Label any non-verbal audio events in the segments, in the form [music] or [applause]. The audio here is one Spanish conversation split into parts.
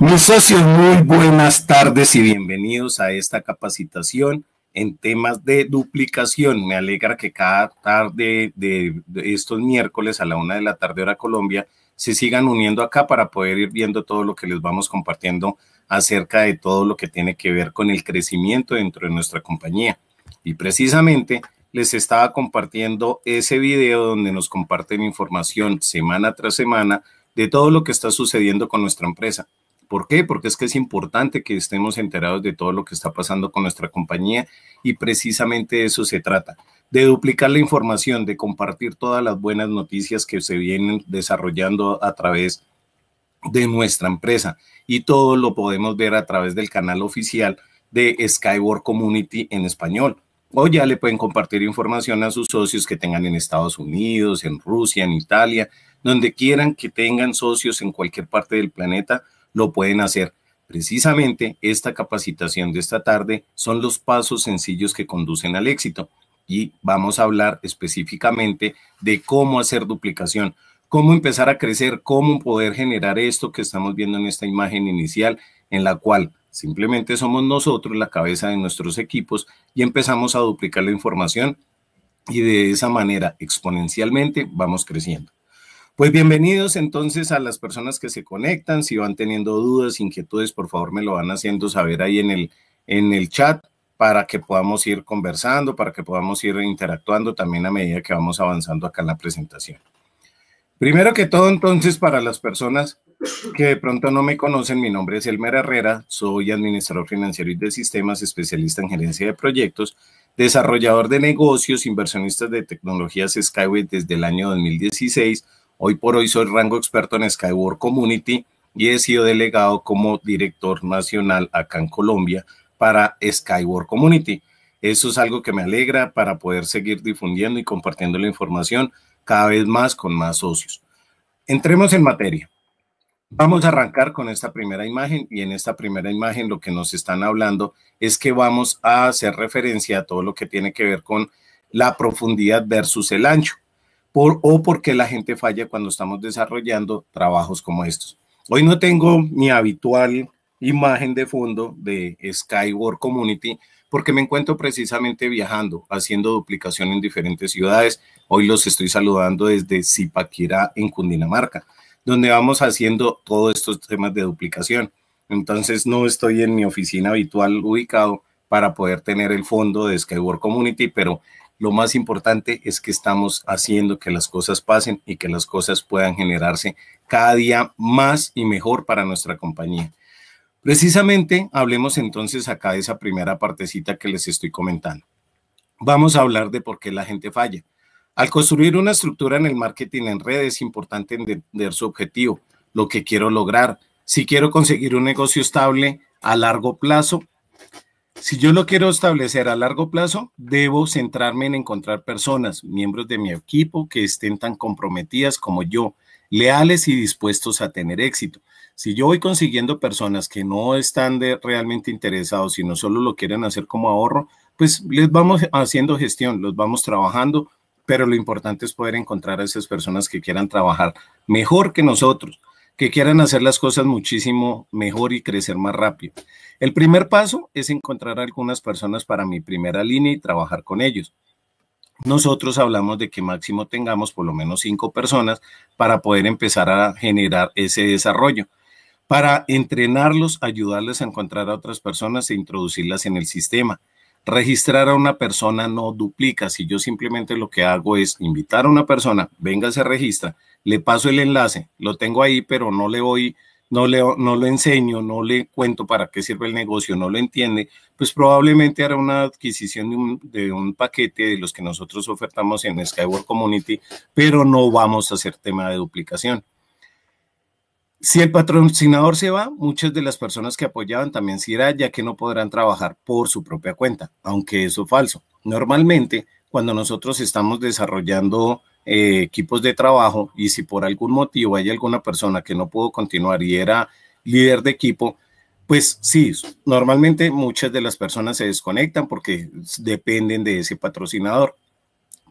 Mis socios, muy buenas tardes y bienvenidos a esta capacitación en temas de duplicación. Me alegra que cada tarde de, estos miércoles a la una de la tarde hora Colombia se sigan uniendo acá para poder ir viendo todo lo que les vamos compartiendo acerca de todo lo que tiene que ver con el crecimiento dentro de nuestra compañía. Y precisamente les estaba compartiendo ese video donde nos comparten información semana tras semana de todo lo que está sucediendo con nuestra empresa. ¿Por qué? Porque es que es importante que estemos enterados de todo lo que está pasando con nuestra compañía y precisamente de eso se trata, de duplicar la información, de compartir todas las buenas noticias que se vienen desarrollando a través de nuestra empresa y todo lo podemos ver a través del canal oficial de Skyward Community en español. O ya le pueden compartir información a sus socios que tengan en Estados Unidos, en Rusia, en Italia, donde quieran que tengan socios en cualquier parte del planeta lo pueden hacer. Precisamente esta capacitación de esta tarde son los pasos sencillos que conducen al éxito y vamos a hablar específicamente de cómo hacer duplicación, cómo empezar a crecer, cómo poder generar esto que estamos viendo en esta imagen inicial en la cual simplemente somos nosotros la cabeza de nuestros equipos y empezamos a duplicar la información y de esa manera exponencialmente vamos creciendo. Pues bienvenidos entonces a las personas que se conectan. Si van teniendo dudas, inquietudes, por favor me lo van haciendo saber ahí en el, en el chat para que podamos ir conversando, para que podamos ir interactuando también a medida que vamos avanzando acá en la presentación. Primero que todo, entonces, para las personas que de pronto no me conocen, mi nombre es Elmer Herrera, soy administrador financiero y de sistemas, especialista en gerencia de proyectos, desarrollador de negocios, inversionista de tecnologías Skyway desde el año 2016, Hoy por hoy soy rango experto en Skyward Community y he sido delegado como director nacional acá en Colombia para Skyward Community. Eso es algo que me alegra para poder seguir difundiendo y compartiendo la información cada vez más con más socios. Entremos en materia. Vamos a arrancar con esta primera imagen y en esta primera imagen lo que nos están hablando es que vamos a hacer referencia a todo lo que tiene que ver con la profundidad versus el ancho por, o porque la gente falla cuando estamos desarrollando trabajos como estos. Hoy no tengo mi habitual imagen de fondo de Skyward Community porque me encuentro precisamente viajando, haciendo duplicación en diferentes ciudades. Hoy los estoy saludando desde Zipaquira, en Cundinamarca, donde vamos haciendo todos estos temas de duplicación. Entonces no estoy en mi oficina habitual ubicado para poder tener el fondo de Skyward Community, pero lo más importante es que estamos haciendo que las cosas pasen y que las cosas puedan generarse cada día más y mejor para nuestra compañía. Precisamente hablemos entonces acá de esa primera partecita que les estoy comentando. Vamos a hablar de por qué la gente falla. Al construir una estructura en el marketing en red es importante entender su objetivo, lo que quiero lograr. Si quiero conseguir un negocio estable a largo plazo, si yo lo quiero establecer a largo plazo, debo centrarme en encontrar personas, miembros de mi equipo, que estén tan comprometidas como yo, leales y dispuestos a tener éxito. Si yo voy consiguiendo personas que no están realmente interesados, sino solo lo quieren hacer como ahorro, pues les vamos haciendo gestión, los vamos trabajando, pero lo importante es poder encontrar a esas personas que quieran trabajar mejor que nosotros, que quieran hacer las cosas muchísimo mejor y crecer más rápido. El primer paso es encontrar algunas personas para mi primera línea y trabajar con ellos. Nosotros hablamos de que máximo tengamos por lo menos cinco personas para poder empezar a generar ese desarrollo, para entrenarlos, ayudarles a encontrar a otras personas e introducirlas en el sistema. Registrar a una persona no duplica. Si yo simplemente lo que hago es invitar a una persona, venga, se registra, le paso el enlace, lo tengo ahí, pero no le voy no le, enseño, no le cuento para qué sirve el negocio, no lo entiende, pues probablemente hará una adquisición de un, de un, paquete de los que nosotros ofertamos en Skyward Community, pero no vamos a hacer tema de duplicación. Si el patrocinador se va, muchas de las personas que apoyaban también se irán, ya que no podrán trabajar por su propia cuenta, aunque eso es falso. Normalmente, cuando nosotros estamos desarrollando eh, equipos de trabajo y si por algún motivo hay alguna persona que no pudo continuar y era líder de equipo, pues sí, normalmente muchas de las personas se desconectan porque dependen de ese patrocinador.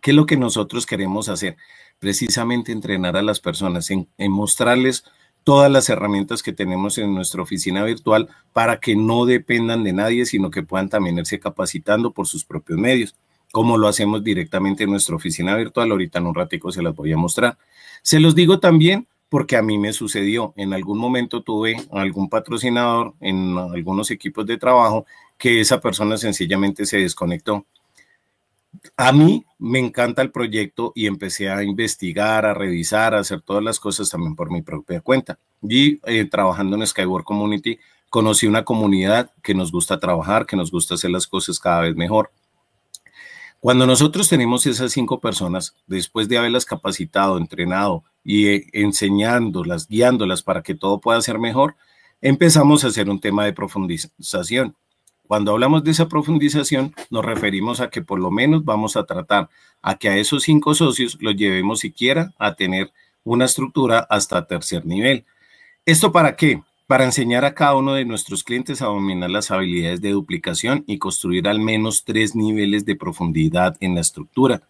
¿Qué es lo que nosotros queremos hacer? Precisamente entrenar a las personas, en, en, mostrarles todas las herramientas que tenemos en nuestra oficina virtual para que no dependan de nadie, sino que puedan también irse capacitando por sus propios medios como lo hacemos directamente en nuestra oficina virtual. Ahorita en un ratico se las voy a mostrar. Se los digo también porque a mí me sucedió. En algún momento tuve algún patrocinador en algunos equipos de trabajo que esa persona sencillamente se desconectó. A mí me encanta el proyecto y empecé a investigar, a revisar, a hacer todas las cosas también por mi propia cuenta. Y eh, trabajando en Skyward Community, conocí una comunidad que nos gusta trabajar, que nos gusta hacer las cosas cada vez mejor. Cuando nosotros tenemos esas cinco personas, después de haberlas capacitado, entrenado y eh, enseñándolas, guiándolas para que todo pueda ser mejor, empezamos a hacer un tema de profundización. Cuando hablamos de esa profundización, nos referimos a que por lo menos vamos a tratar a que a esos cinco socios los llevemos siquiera a tener una estructura hasta tercer nivel. ¿Esto para qué? para enseñar a cada uno de nuestros clientes a dominar las habilidades de duplicación y construir al menos tres niveles de profundidad en la estructura.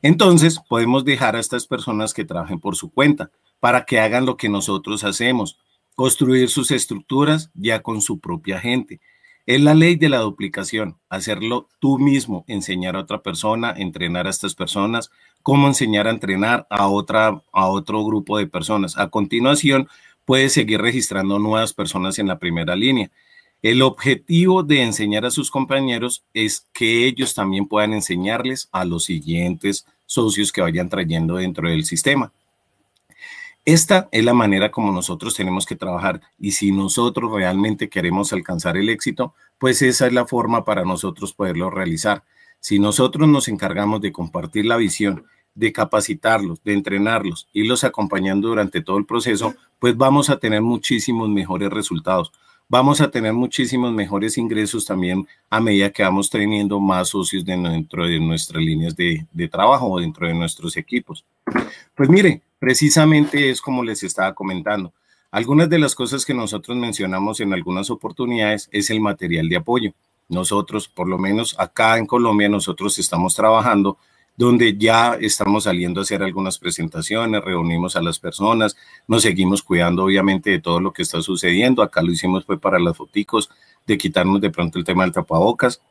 Entonces, podemos dejar a estas personas que trabajen por su cuenta para que hagan lo que nosotros hacemos, construir sus estructuras ya con su propia gente. Es la ley de la duplicación, hacerlo tú mismo, enseñar a otra persona, entrenar a estas personas, cómo enseñar a entrenar a, otra, a otro grupo de personas. A continuación, puede seguir registrando nuevas personas en la primera línea. El objetivo de enseñar a sus compañeros es que ellos también puedan enseñarles a los siguientes socios que vayan trayendo dentro del sistema. Esta es la manera como nosotros tenemos que trabajar y si nosotros realmente queremos alcanzar el éxito, pues esa es la forma para nosotros poderlo realizar. Si nosotros nos encargamos de compartir la visión de capacitarlos, de entrenarlos, irlos acompañando durante todo el proceso, pues vamos a tener muchísimos mejores resultados. Vamos a tener muchísimos mejores ingresos también a medida que vamos teniendo más socios dentro de nuestras líneas de, trabajo o dentro de nuestros equipos. Pues mire, precisamente es como les estaba comentando. Algunas de las cosas que nosotros mencionamos en algunas oportunidades es el material de apoyo. Nosotros, por lo menos acá en Colombia, nosotros estamos trabajando donde ya estamos saliendo a hacer algunas presentaciones, reunimos a las personas, nos seguimos cuidando obviamente de todo lo que está sucediendo. Acá lo hicimos fue para las foticos, de quitarnos de pronto el tema del tapabocas,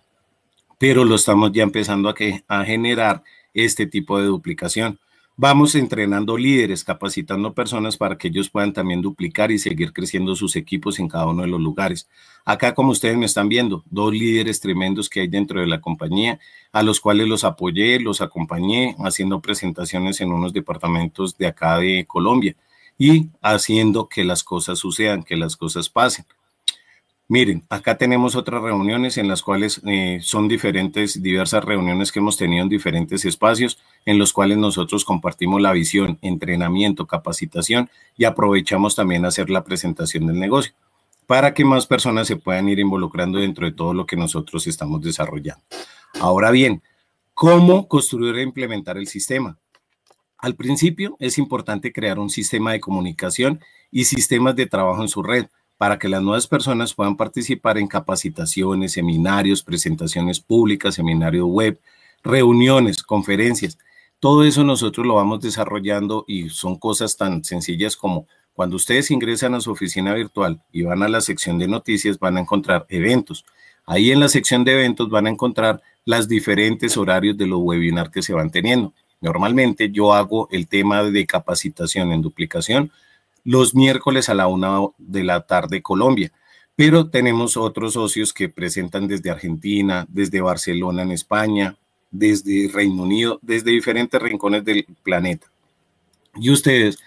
pero lo estamos ya empezando a, que, a generar este tipo de duplicación vamos entrenando líderes, capacitando personas para que ellos puedan también duplicar y seguir creciendo sus equipos en cada uno de los lugares. Acá, como ustedes me están viendo, dos líderes tremendos que hay dentro de la compañía, a los cuales los apoyé, los acompañé haciendo presentaciones en unos departamentos de acá de Colombia y haciendo que las cosas sucedan, que las cosas pasen. Miren, acá tenemos otras reuniones en las cuales eh, son diferentes, diversas reuniones que hemos tenido en diferentes espacios en los cuales nosotros compartimos la visión, entrenamiento, capacitación y aprovechamos también hacer la presentación del negocio para que más personas se puedan ir involucrando dentro de todo lo que nosotros estamos desarrollando. Ahora bien, ¿cómo construir e implementar el sistema? Al principio es importante crear un sistema de comunicación y sistemas de trabajo en su red para que las nuevas personas puedan participar en capacitaciones, seminarios, presentaciones públicas, seminario web, reuniones, conferencias. Todo eso nosotros lo vamos desarrollando y son cosas tan sencillas como cuando ustedes ingresan a su oficina virtual y van a la sección de noticias van a encontrar eventos. Ahí en la sección de eventos van a encontrar las diferentes horarios de los webinars que se van teniendo. Normalmente yo hago el tema de capacitación en duplicación los miércoles a la una de la tarde Colombia. Pero tenemos otros socios que presentan desde Argentina, desde Barcelona en España, desde Reino Unido, desde diferentes rincones del planeta. Y ustedes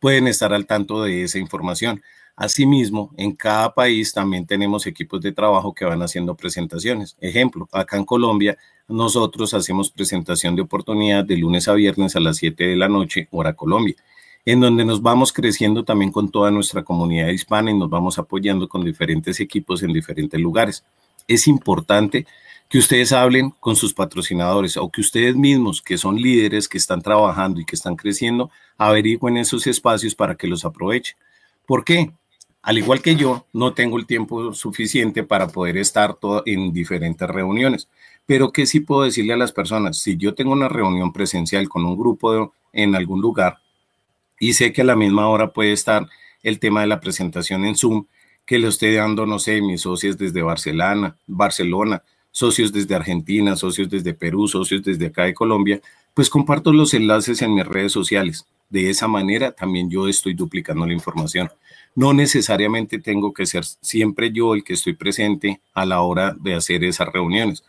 pueden estar al tanto de esa información. Asimismo, en cada país también tenemos equipos de trabajo que van haciendo presentaciones. Ejemplo, acá en Colombia nosotros hacemos presentación de oportunidad de lunes a viernes a las 7 de la noche, hora Colombia en donde nos vamos creciendo también con toda nuestra comunidad hispana y nos vamos apoyando con diferentes equipos en diferentes lugares. Es importante que ustedes hablen con sus patrocinadores o que ustedes mismos, que son líderes, que están trabajando y que están creciendo, averigüen esos espacios para que los aprovechen. ¿Por qué? Al igual que yo, no tengo el tiempo suficiente para poder estar todo en diferentes reuniones. Pero ¿qué sí puedo decirle a las personas? Si yo tengo una reunión presencial con un grupo en algún lugar, y sé que a la misma hora puede estar el tema de la presentación en Zoom que le estoy dando, no sé, mis socios desde Barcelona, Barcelona, socios desde Argentina, socios desde Perú, socios desde acá de Colombia, pues comparto los enlaces en mis redes sociales. De esa manera también yo estoy duplicando la información. No necesariamente tengo que ser siempre yo el que estoy presente a la hora de hacer esas reuniones.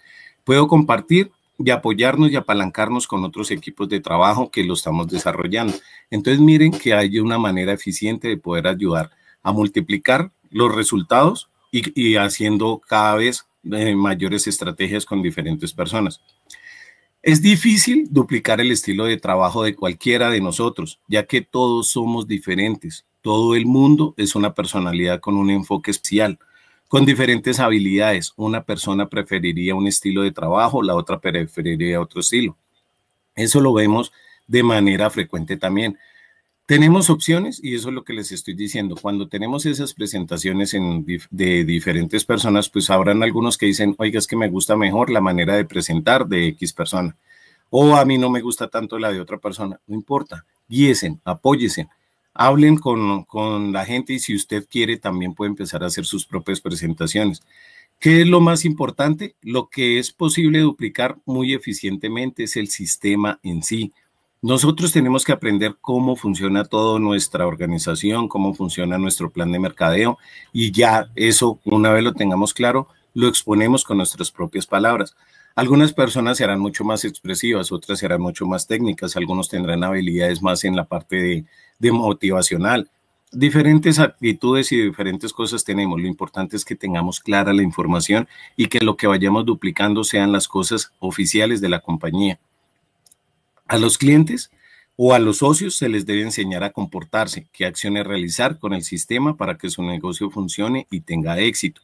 Puedo compartir y apoyarnos y apalancarnos con otros equipos de trabajo que lo estamos desarrollando. Entonces miren que hay una manera eficiente de poder ayudar a multiplicar los resultados y, haciendo cada vez eh, mayores estrategias con diferentes personas. Es difícil duplicar el estilo de trabajo de cualquiera de nosotros, ya que todos somos diferentes. Todo el mundo es una personalidad con un enfoque especial con diferentes habilidades. Una persona preferiría un estilo de trabajo, la otra preferiría otro estilo. Eso lo vemos de manera frecuente también. Tenemos opciones y eso es lo que les estoy diciendo. Cuando tenemos esas presentaciones de diferentes personas, pues habrán algunos que dicen, oiga, es que me gusta mejor la manera de presentar de X persona. O a mí no me gusta tanto la de otra persona. No importa, guíesen, apóyesen hablen con, con la gente y si usted quiere también puede empezar a hacer sus propias presentaciones. ¿Qué es lo más importante? Lo que es posible duplicar muy eficientemente es el sistema en sí. Nosotros tenemos que aprender cómo funciona toda nuestra organización, cómo funciona nuestro plan de mercadeo y ya eso, una vez lo tengamos claro, lo exponemos con nuestras propias palabras. Algunas personas serán mucho más expresivas, otras serán mucho más técnicas, algunos tendrán habilidades más en la parte de, motivacional. Diferentes actitudes y diferentes cosas tenemos. Lo importante es que tengamos clara la información y que lo que vayamos duplicando sean las cosas oficiales de la compañía. A los clientes o a los socios se les debe enseñar a comportarse, qué acciones realizar con el sistema para que su negocio funcione y tenga éxito.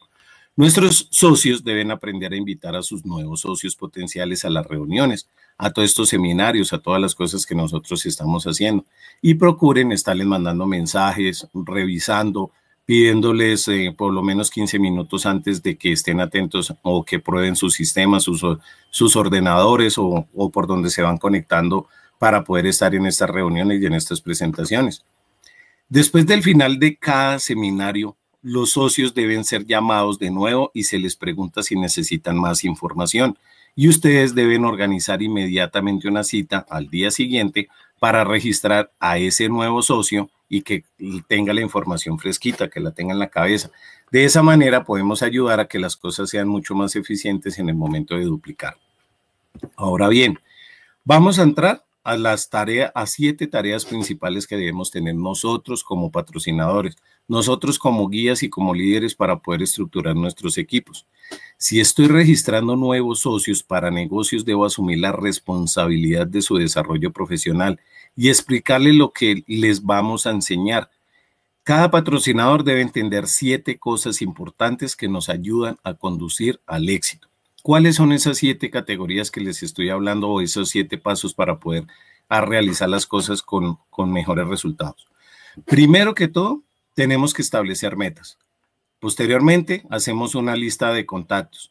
Nuestros socios deben aprender a invitar a sus nuevos socios potenciales a las reuniones, a todos estos seminarios, a todas las cosas que nosotros estamos haciendo. Y procuren estarles mandando mensajes, revisando, pidiéndoles eh, por lo menos 15 minutos antes de que estén atentos o que prueben sus sistemas, sus, ordenadores o por donde se van conectando para poder estar en estas reuniones y en estas presentaciones. Después del final de cada seminario, los socios deben ser llamados de nuevo y se les pregunta si necesitan más información. Y ustedes deben organizar inmediatamente una cita al día siguiente para registrar a ese nuevo socio y que tenga la información fresquita, que la tenga en la cabeza. De esa manera podemos ayudar a que las cosas sean mucho más eficientes en el momento de duplicar. Ahora bien, vamos a entrar a las tareas, a siete tareas principales que debemos tener nosotros como patrocinadores, nosotros como guías y como líderes para poder estructurar nuestros equipos. Si estoy registrando nuevos socios para negocios, debo asumir la responsabilidad de su desarrollo profesional y explicarles lo que les vamos a enseñar. Cada patrocinador debe entender siete cosas importantes que nos ayudan a conducir al éxito. ¿Cuáles son esas siete categorías que les estoy hablando o esos siete pasos para poder realizar las cosas con mejores resultados? Primero que todo, tenemos que establecer metas. Posteriormente, hacemos una lista de contactos.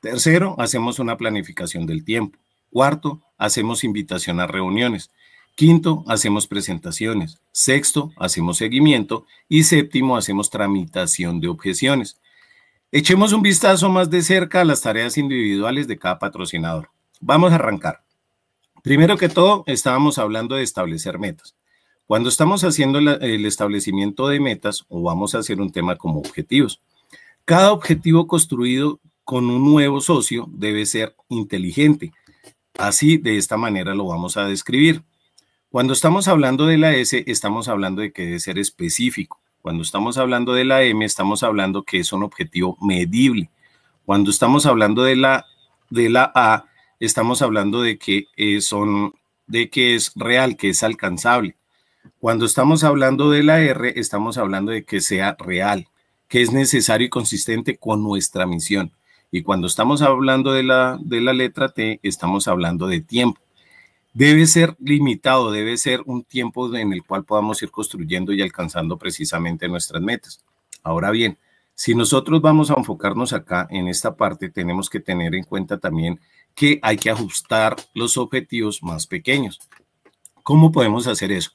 Tercero, hacemos una planificación del tiempo. Cuarto, hacemos invitación a reuniones. Quinto, hacemos presentaciones. Sexto, hacemos seguimiento. Y séptimo, hacemos tramitación de objeciones. Echemos un vistazo más de cerca a las tareas individuales de cada patrocinador. Vamos a arrancar. Primero que todo, estábamos hablando de establecer metas. Cuando estamos haciendo el establecimiento de metas o vamos a hacer un tema como objetivos, cada objetivo construido con un nuevo socio debe ser inteligente. Así, de esta manera lo vamos a describir. Cuando estamos hablando de la S, estamos hablando de que debe ser específico. Cuando estamos hablando de la M, estamos hablando que es un objetivo medible. Cuando estamos hablando de la, de la A, estamos hablando de que, eh, son, de que es real, que es alcanzable. Cuando estamos hablando de la R, estamos hablando de que sea real, que es necesario y consistente con nuestra misión. Y cuando estamos hablando de la, de la letra T, estamos hablando de tiempo debe ser limitado, debe ser un tiempo en el cual podamos ir construyendo y alcanzando precisamente nuestras metas. Ahora bien, si nosotros vamos a enfocarnos acá en esta parte, tenemos que tener en cuenta también que hay que ajustar los objetivos más pequeños. ¿Cómo podemos hacer eso?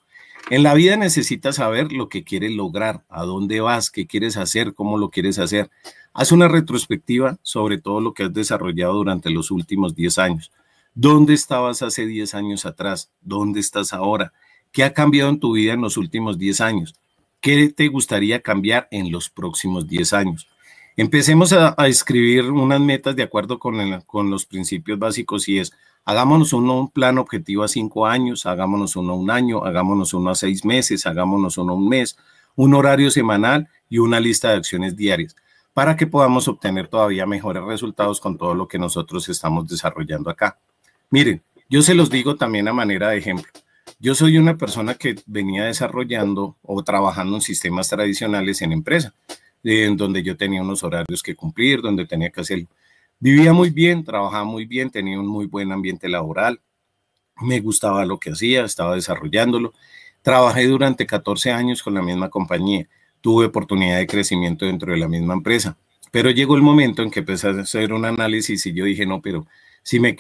En la vida necesitas saber lo que quieres lograr, a dónde vas, qué quieres hacer, cómo lo quieres hacer. Haz una retrospectiva sobre todo lo que has desarrollado durante los últimos 10 años. ¿Dónde estabas hace 10 años atrás? ¿Dónde estás ahora? ¿Qué ha cambiado en tu vida en los últimos 10 años? ¿Qué te gustaría cambiar en los próximos 10 años? Empecemos a, escribir unas metas de acuerdo con, con, los principios básicos y es, hagámonos uno un plan objetivo a 5 años, hagámonos uno un año, hagámonos uno a 6 meses, hagámonos uno un mes, un horario semanal y una lista de acciones diarias para que podamos obtener todavía mejores resultados con todo lo que nosotros estamos desarrollando acá. Miren, yo se los digo también a manera de ejemplo. Yo soy una persona que venía desarrollando o trabajando en sistemas tradicionales en empresa, en donde yo tenía unos horarios que cumplir, donde tenía que hacerlo. Vivía muy bien, trabajaba muy bien, tenía un muy buen ambiente laboral, me gustaba lo que hacía, estaba desarrollándolo. Trabajé durante 14 años con la misma compañía, tuve oportunidad de crecimiento dentro de la misma empresa, pero llegó el momento en que empecé a hacer un análisis y yo dije, no, pero si me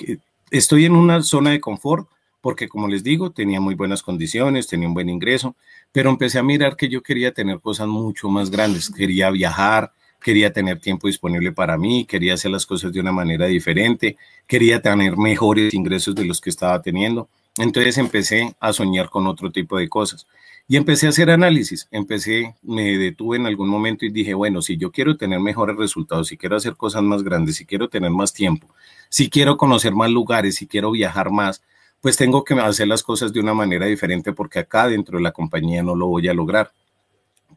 estoy en una zona de confort porque, como les digo, tenía muy buenas condiciones, tenía un buen ingreso, pero empecé a mirar que yo quería tener cosas mucho más grandes, quería viajar, quería tener tiempo disponible para mí, quería hacer las cosas de una manera diferente, quería tener mejores ingresos de los que estaba teniendo. Entonces empecé a soñar con otro tipo de cosas y empecé a hacer análisis. Empecé, me detuve en algún momento y dije, bueno, si yo quiero tener mejores resultados, si quiero hacer cosas más grandes, si quiero tener más tiempo, si quiero conocer más lugares, si quiero viajar más, pues tengo que hacer las cosas de una manera diferente porque acá dentro de la compañía no lo voy a lograr.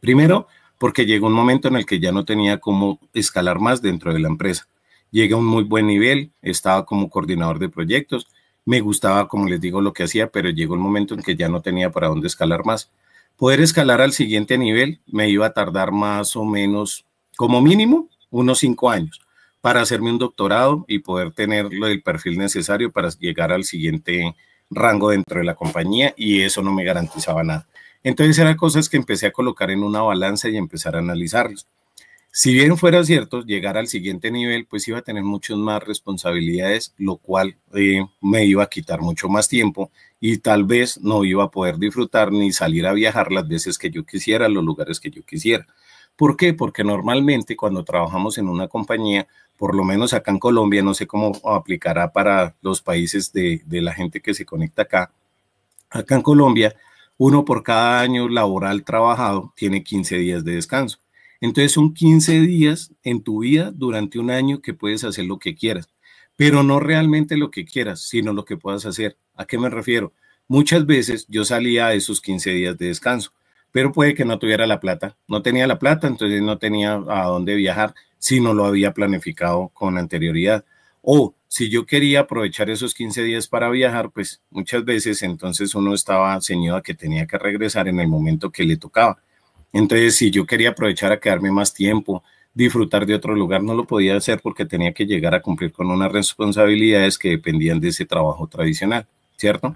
Primero, porque llegó un momento en el que ya no tenía cómo escalar más dentro de la empresa. Llegué a un muy buen nivel, estaba como coordinador de proyectos, me gustaba, como les digo, lo que hacía, pero llegó un momento en que ya no tenía para dónde escalar más. Poder escalar al siguiente nivel me iba a tardar más o menos, como mínimo, unos cinco años para hacerme un doctorado y poder tener el perfil necesario para llegar al siguiente rango dentro de la compañía y eso no me garantizaba nada. Entonces eran cosas que empecé a colocar en una balanza y empezar a analizarlos. Si bien fuera cierto, llegar al siguiente nivel, pues iba a tener muchas más responsabilidades, lo cual eh, me iba a quitar mucho más tiempo y tal vez no iba a poder disfrutar ni salir a viajar las veces que yo quisiera, los lugares que yo quisiera. ¿Por qué? Porque normalmente cuando trabajamos en una compañía, por lo menos acá en Colombia, no sé cómo aplicará para los países de, la gente que se conecta acá, acá en Colombia, uno por cada año laboral trabajado tiene 15 días de descanso. Entonces son 15 días en tu vida durante un año que puedes hacer lo que quieras, pero no realmente lo que quieras, sino lo que puedas hacer. ¿A qué me refiero? Muchas veces yo salía a esos 15 días de descanso pero puede que no tuviera la plata. No tenía la plata, entonces no tenía a dónde viajar si no lo había planificado con anterioridad. O si yo quería aprovechar esos 15 días para viajar, pues muchas veces entonces uno estaba ceñido a que tenía que regresar en el momento que le tocaba. Entonces, si yo quería aprovechar a quedarme más tiempo, disfrutar de otro lugar, no lo podía hacer porque tenía que llegar a cumplir con unas responsabilidades que dependían de ese trabajo tradicional, ¿cierto?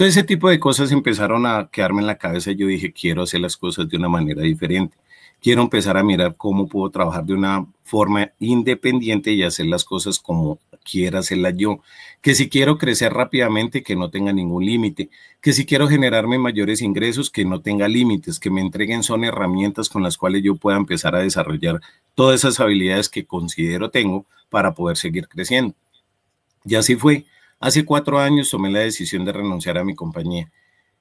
Entonces ese tipo de cosas empezaron a quedarme en la cabeza. Yo dije, quiero hacer las cosas de una manera diferente. Quiero empezar a mirar cómo puedo trabajar de una forma independiente y hacer las cosas como quiera hacerlas yo. Que si quiero crecer rápidamente, que no tenga ningún límite. Que si quiero generarme mayores ingresos, que no tenga límites. Que me entreguen son herramientas con las cuales yo pueda empezar a desarrollar todas esas habilidades que considero tengo para poder seguir creciendo. Y así fue. Hace cuatro años tomé la decisión de renunciar a mi compañía.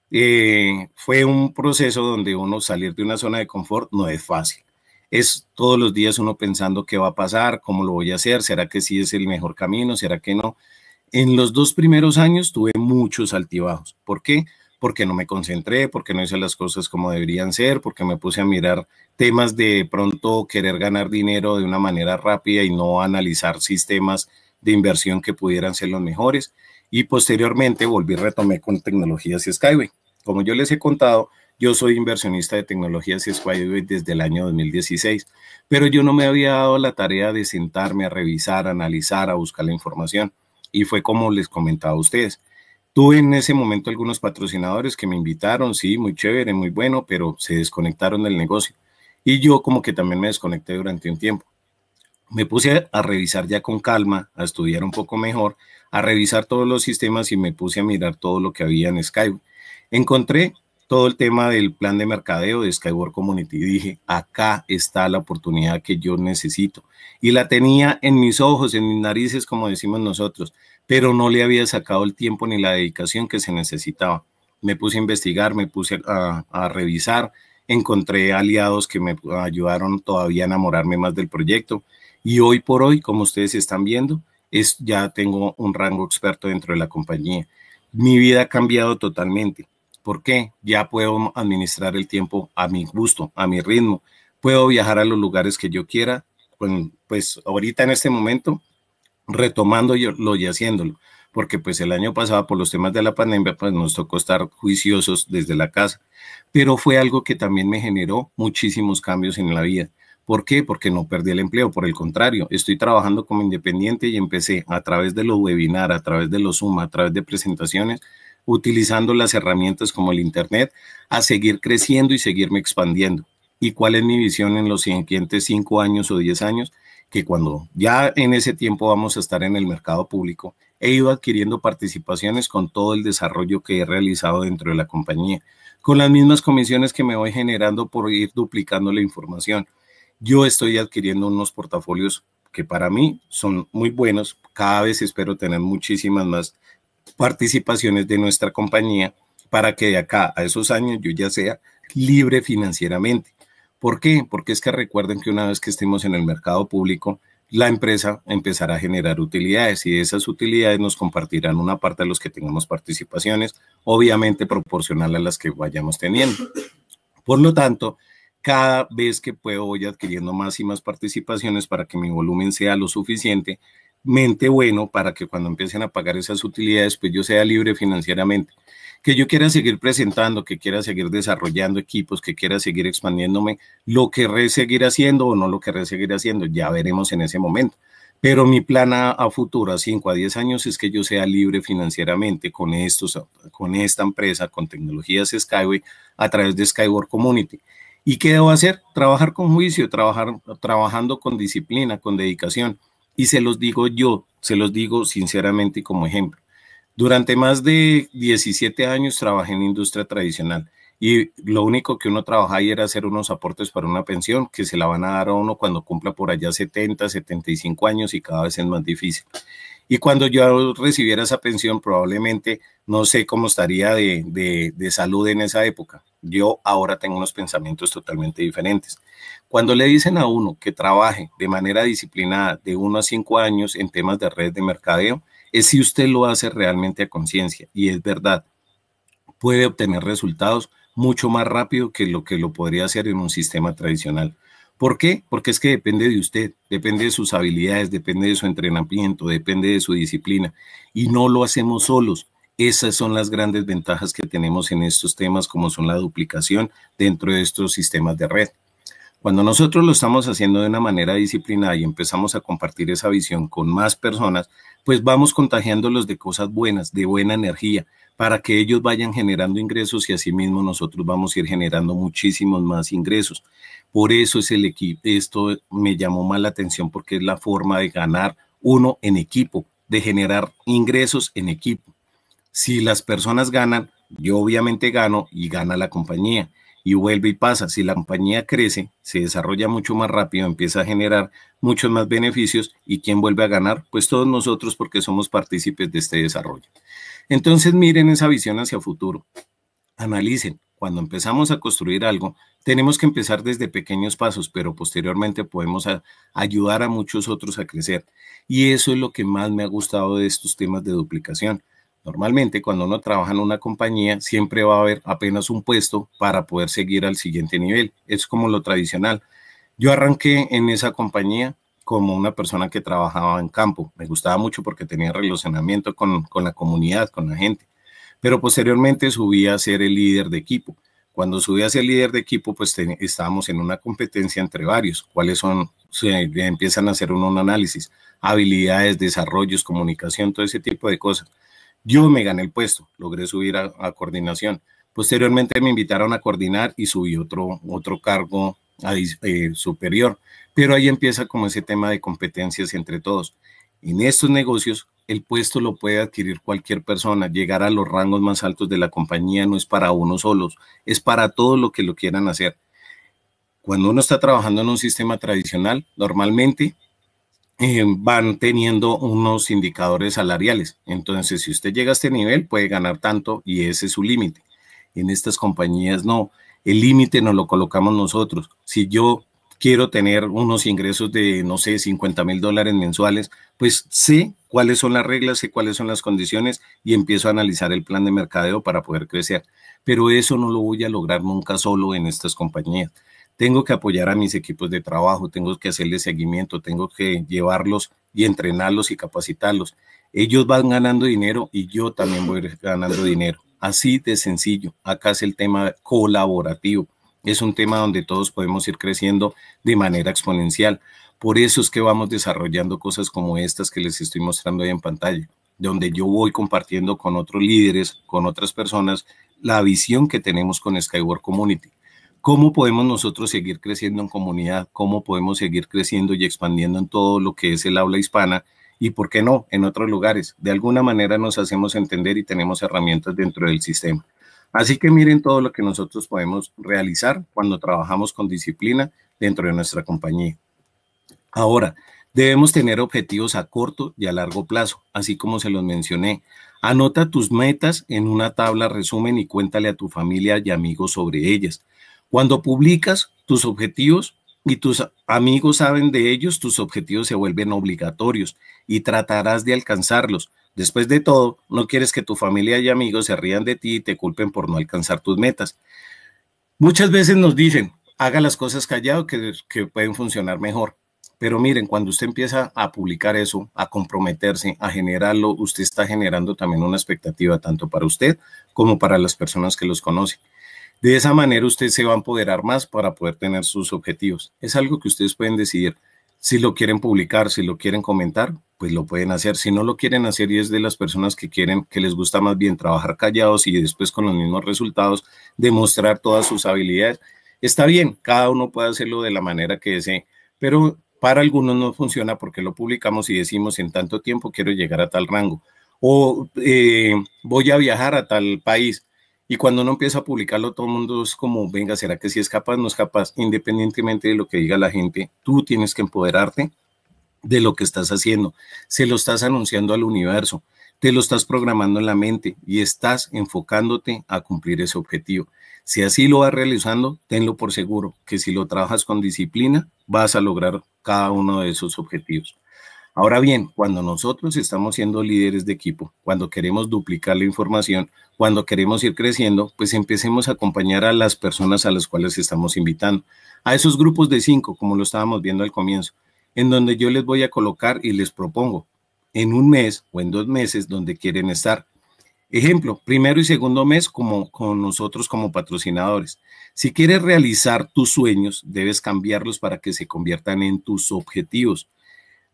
Eh, fue un proceso donde uno salir de una zona de confort no es fácil. Es todos los días uno pensando qué va a pasar, cómo lo voy a hacer, será que sí es el mejor camino, será que no. En los dos primeros años tuve muchos altibajos. ¿Por qué? Porque no me concentré, porque no hice las cosas como deberían ser, porque me puse a mirar temas de pronto querer ganar dinero de una manera rápida y no analizar sistemas de inversión que pudieran ser los mejores. Y posteriormente volví, retomé con tecnologías y Skyway. Como yo les he contado, yo soy inversionista de tecnologías y Skyway desde el año 2016, pero yo no me había dado la tarea de sentarme a revisar, analizar, a buscar la información. Y fue como les comentaba a ustedes. Tuve en ese momento algunos patrocinadores que me invitaron, sí, muy chévere, muy bueno, pero se desconectaron del negocio. Y yo como que también me desconecté durante un tiempo me puse a revisar ya con calma, a estudiar un poco mejor, a revisar todos los sistemas y me puse a mirar todo lo que había en Skyward. Encontré todo el tema del plan de mercadeo de Skyward Community y dije, acá está la oportunidad que yo necesito. Y la tenía en mis ojos, en mis narices, como decimos nosotros, pero no le había sacado el tiempo ni la dedicación que se necesitaba. Me puse a investigar, me puse a, a revisar, encontré aliados que me ayudaron todavía a enamorarme más del proyecto y hoy por hoy, como ustedes están viendo, es, ya tengo un rango experto dentro de la compañía. Mi vida ha cambiado totalmente. ¿Por qué? Ya puedo administrar el tiempo a mi gusto, a mi ritmo. Puedo viajar a los lugares que yo quiera. Pues, ahorita en este momento, retomando lo y haciéndolo. Porque pues el año pasado, por los temas de la pandemia, pues nos tocó estar juiciosos desde la casa. Pero fue algo que también me generó muchísimos cambios en la vida. ¿Por qué? Porque no perdí el empleo, por el contrario, estoy trabajando como independiente y empecé a través de los webinars, a través de los Zoom, a través de presentaciones, utilizando las herramientas como el Internet, a seguir creciendo y seguirme expandiendo. ¿Y cuál es mi visión en los siguientes cinco años o diez años? Que cuando ya en ese tiempo vamos a estar en el mercado público, he ido adquiriendo participaciones con todo el desarrollo que he realizado dentro de la compañía, con las mismas comisiones que me voy generando por ir duplicando la información yo estoy adquiriendo unos portafolios que para mí son muy buenos. Cada vez espero tener muchísimas más participaciones de nuestra compañía para que de acá a esos años yo ya sea libre financieramente. ¿Por qué? Porque es que recuerden que una vez que estemos en el mercado público, la empresa empezará a generar utilidades y esas utilidades nos compartirán una parte de los que tengamos participaciones, obviamente proporcional a las que vayamos teniendo. Por lo tanto, cada vez que puedo voy adquiriendo más y más participaciones para que mi volumen sea lo suficientemente bueno para que cuando empiecen a pagar esas utilidades, pues yo sea libre financieramente. Que yo quiera seguir presentando, que quiera seguir desarrollando equipos, que quiera seguir expandiéndome, lo querré seguir haciendo o no lo querré seguir haciendo, ya veremos en ese momento. Pero mi plan a, futuro, a 5 a 10 años, es que yo sea libre financieramente con, estos, con esta empresa, con tecnologías Skyway, a través de Skyward Community. ¿Y qué debo hacer? Trabajar con juicio, trabajar, trabajando con disciplina, con dedicación. Y se los digo yo, se los digo sinceramente como ejemplo. Durante más de 17 años trabajé en industria tradicional y lo único que uno trabajaba ahí era hacer unos aportes para una pensión que se la van a dar a uno cuando cumpla por allá 70, 75 años y cada vez es más difícil. Y cuando yo recibiera esa pensión probablemente no sé cómo estaría de, de salud en esa época yo ahora tengo unos pensamientos totalmente diferentes. Cuando le dicen a uno que trabaje de manera disciplinada de uno a cinco años en temas de red de mercadeo, es si usted lo hace realmente a conciencia y es verdad, puede obtener resultados mucho más rápido que lo que lo podría hacer en un sistema tradicional. ¿Por qué? Porque es que depende de usted, depende de sus habilidades, depende de su entrenamiento, depende de su disciplina y no lo hacemos solos esas son las grandes ventajas que tenemos en estos temas, como son la duplicación dentro de estos sistemas de red. Cuando nosotros lo estamos haciendo de una manera disciplinada y empezamos a compartir esa visión con más personas, pues vamos contagiándolos de cosas buenas, de buena energía, para que ellos vayan generando ingresos y asimismo nosotros vamos a ir generando muchísimos más ingresos. Por eso es el equipo, esto me llamó más la atención porque es la forma de ganar uno en equipo, de generar ingresos en equipo. Si las personas ganan, yo obviamente gano y gana la compañía. Y vuelve y pasa. Si la compañía crece, se desarrolla mucho más rápido, empieza a generar muchos más beneficios. ¿Y quién vuelve a ganar? Pues todos nosotros porque somos partícipes de este desarrollo. Entonces miren esa visión hacia futuro. Analicen. Cuando empezamos a construir algo, tenemos que empezar desde pequeños pasos, pero posteriormente podemos ayudar a muchos otros a crecer. Y eso es lo que más me ha gustado de estos temas de duplicación Normalmente cuando uno trabaja en una compañía siempre va a haber apenas un puesto para poder seguir al siguiente nivel. Es como lo tradicional. Yo arranqué en esa compañía como una persona que trabajaba en campo. Me gustaba mucho porque tenía relacionamiento con, la comunidad, con la gente. Pero posteriormente subí a ser el líder de equipo. Cuando subí a ser líder de equipo, pues estábamos en una competencia entre varios. ¿Cuáles son? empiezan a hacer uno un análisis. Habilidades, desarrollos, comunicación, todo ese tipo de cosas. Yo me gané el puesto, logré subir a, coordinación. Posteriormente me invitaron a coordinar y subí otro, otro cargo eh, superior. Pero ahí empieza como ese tema de competencias entre todos. En estos negocios, el puesto lo puede adquirir cualquier persona. Llegar a los rangos más altos de la compañía no es para uno solos, es para todos los que lo quieran hacer. Cuando uno está trabajando en un sistema tradicional, normalmente eh, van teniendo unos indicadores salariales. Entonces, si usted llega a este nivel, puede ganar tanto y ese es su límite. En estas compañías no, el límite nos lo colocamos nosotros. Si yo quiero tener unos ingresos de, no sé, 50 mil dólares mensuales, pues sé cuáles son las reglas, sé cuáles son las condiciones y empiezo a analizar el plan de mercadeo para poder crecer. Pero eso no lo voy a lograr nunca solo en estas compañías tengo que apoyar a mis equipos de trabajo, tengo que hacerles seguimiento, tengo que llevarlos y entrenarlos y capacitarlos. Ellos van ganando dinero y yo también voy ganando dinero. Así de sencillo. Acá es el tema colaborativo. Es un tema donde todos podemos ir creciendo de manera exponencial. Por eso es que vamos desarrollando cosas como estas que les estoy mostrando ahí en pantalla, donde yo voy compartiendo con otros líderes, con otras personas, la visión que tenemos con Skyward Community ¿Cómo podemos nosotros seguir creciendo en comunidad? ¿Cómo podemos seguir creciendo y expandiendo en todo lo que es el habla hispana? Y por qué no, en otros lugares. De alguna manera nos hacemos entender y tenemos herramientas dentro del sistema. Así que miren todo lo que nosotros podemos realizar cuando trabajamos con disciplina dentro de nuestra compañía. Ahora, debemos tener objetivos a corto y a largo plazo, así como se los mencioné. Anota tus metas en una tabla, resumen y cuéntale a tu familia y amigos sobre ellas. Cuando publicas tus objetivos y tus amigos saben de ellos, tus objetivos se vuelven obligatorios y tratarás de alcanzarlos. Después de todo, no quieres que tu familia y amigos se rían de ti y te culpen por no alcanzar tus metas. Muchas veces nos dicen, haga las cosas callado que, que pueden funcionar mejor. Pero miren, cuando usted empieza a publicar eso, a comprometerse, a generarlo, usted está generando también una expectativa tanto para usted como para las personas que los conocen. De esa manera usted se va a empoderar más para poder tener sus objetivos. Es algo que ustedes pueden decidir. Si lo quieren publicar, si lo quieren comentar, pues lo pueden hacer. Si no lo quieren hacer y es de las personas que quieren, que les gusta más bien trabajar callados y después con los mismos resultados, demostrar todas sus habilidades, está bien, cada uno puede hacerlo de la manera que desee, pero para algunos no funciona porque lo publicamos y decimos en tanto tiempo quiero llegar a tal rango o eh, voy a viajar a tal país y cuando no empieza a publicarlo, todo el mundo es como, venga, ¿será que si es capaz? No es capaz, independientemente de lo que diga la gente, tú tienes que empoderarte de lo que estás haciendo, se lo estás anunciando al universo, te lo estás programando en la mente y estás enfocándote a cumplir ese objetivo. Si así lo vas realizando, tenlo por seguro que si lo trabajas con disciplina, vas a lograr cada uno de esos objetivos. Ahora bien, cuando nosotros estamos siendo líderes de equipo, cuando queremos duplicar la información, cuando queremos ir creciendo, pues empecemos a acompañar a las personas a las cuales estamos invitando, a esos grupos de cinco, como lo estábamos viendo al comienzo, en donde yo les voy a colocar y les propongo en un mes o en dos meses donde quieren estar. Ejemplo, primero y segundo mes como con nosotros como patrocinadores. Si quieres realizar tus sueños, debes cambiarlos para que se conviertan en tus objetivos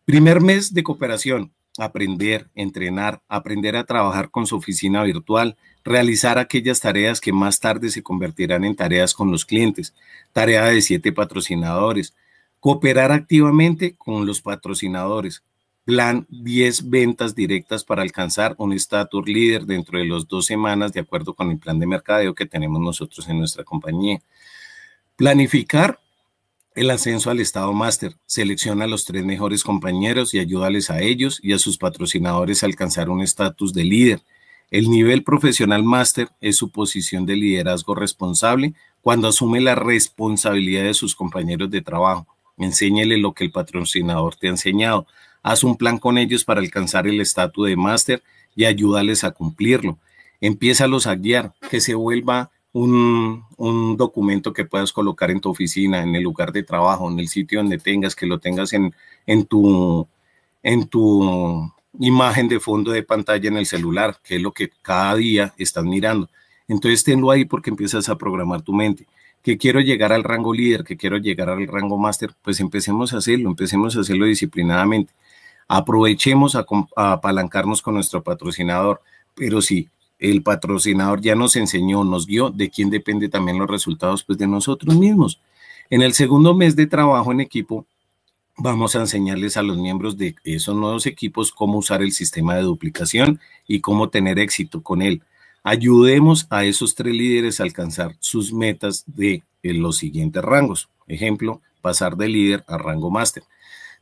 Primer mes de cooperación, aprender, entrenar, aprender a trabajar con su oficina virtual, realizar aquellas tareas que más tarde se convertirán en tareas con los clientes, tarea de siete patrocinadores, cooperar activamente con los patrocinadores, plan 10 ventas directas para alcanzar un estatus líder dentro de las dos semanas de acuerdo con el plan de mercadeo que tenemos nosotros en nuestra compañía. Planificar el ascenso al estado máster. Selecciona a los tres mejores compañeros y ayúdales a ellos y a sus patrocinadores a alcanzar un estatus de líder. El nivel profesional máster es su posición de liderazgo responsable cuando asume la responsabilidad de sus compañeros de trabajo. Enséñele lo que el patrocinador te ha enseñado. Haz un plan con ellos para alcanzar el estatus de máster y ayúdales a cumplirlo. los a guiar, que se vuelva un, documento que puedas colocar en tu oficina, en el lugar de trabajo, en el sitio donde tengas, que lo tengas en, en, tu, en tu imagen de fondo de pantalla en el celular, que es lo que cada día estás mirando. Entonces tenlo ahí porque empiezas a programar tu mente. Que quiero llegar al rango líder, que quiero llegar al rango máster, pues empecemos a hacerlo, empecemos a hacerlo disciplinadamente. Aprovechemos a apalancarnos con nuestro patrocinador, pero sí, el patrocinador ya nos enseñó, nos guió de quién depende también los resultados, pues de nosotros mismos. En el segundo mes de trabajo en equipo, vamos a enseñarles a los miembros de esos nuevos equipos cómo usar el sistema de duplicación y cómo tener éxito con él. Ayudemos a esos tres líderes a alcanzar sus metas de eh, los siguientes rangos. Ejemplo, pasar de líder a rango máster.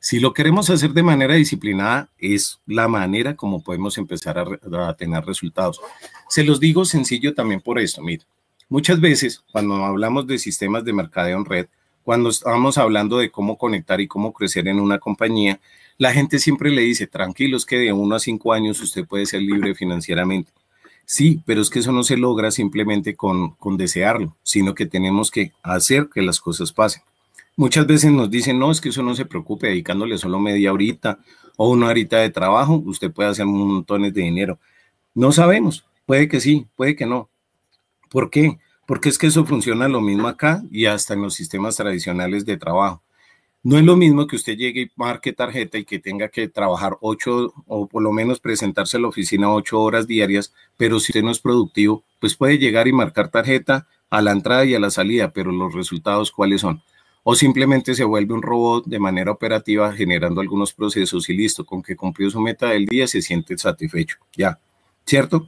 Si lo queremos hacer de manera disciplinada, es la manera como podemos empezar a, tener resultados. Se los digo sencillo también por esto, mira, muchas veces cuando hablamos de sistemas de mercadeo en red, cuando estamos hablando de cómo conectar y cómo crecer en una compañía, la gente siempre le dice, tranquilos que de uno a cinco años usted puede ser libre financieramente. Sí, pero es que eso no se logra simplemente con, con desearlo, sino que tenemos que hacer que las cosas pasen. Muchas veces nos dicen, no, es que eso no se preocupe, dedicándole solo media horita o una horita de trabajo, usted puede hacer montones de dinero. No sabemos, puede que sí, puede que no. ¿Por qué? Porque es que eso funciona lo mismo acá y hasta en los sistemas tradicionales de trabajo. No es lo mismo que usted llegue y marque tarjeta y que tenga que trabajar ocho o por lo menos presentarse a la oficina ocho horas diarias, pero si usted no es productivo, pues puede llegar y marcar tarjeta a la entrada y a la salida, pero los resultados cuáles son o simplemente se vuelve un robot de manera operativa generando algunos procesos y listo, con que cumplió su meta del día se siente satisfecho, ya, ¿cierto?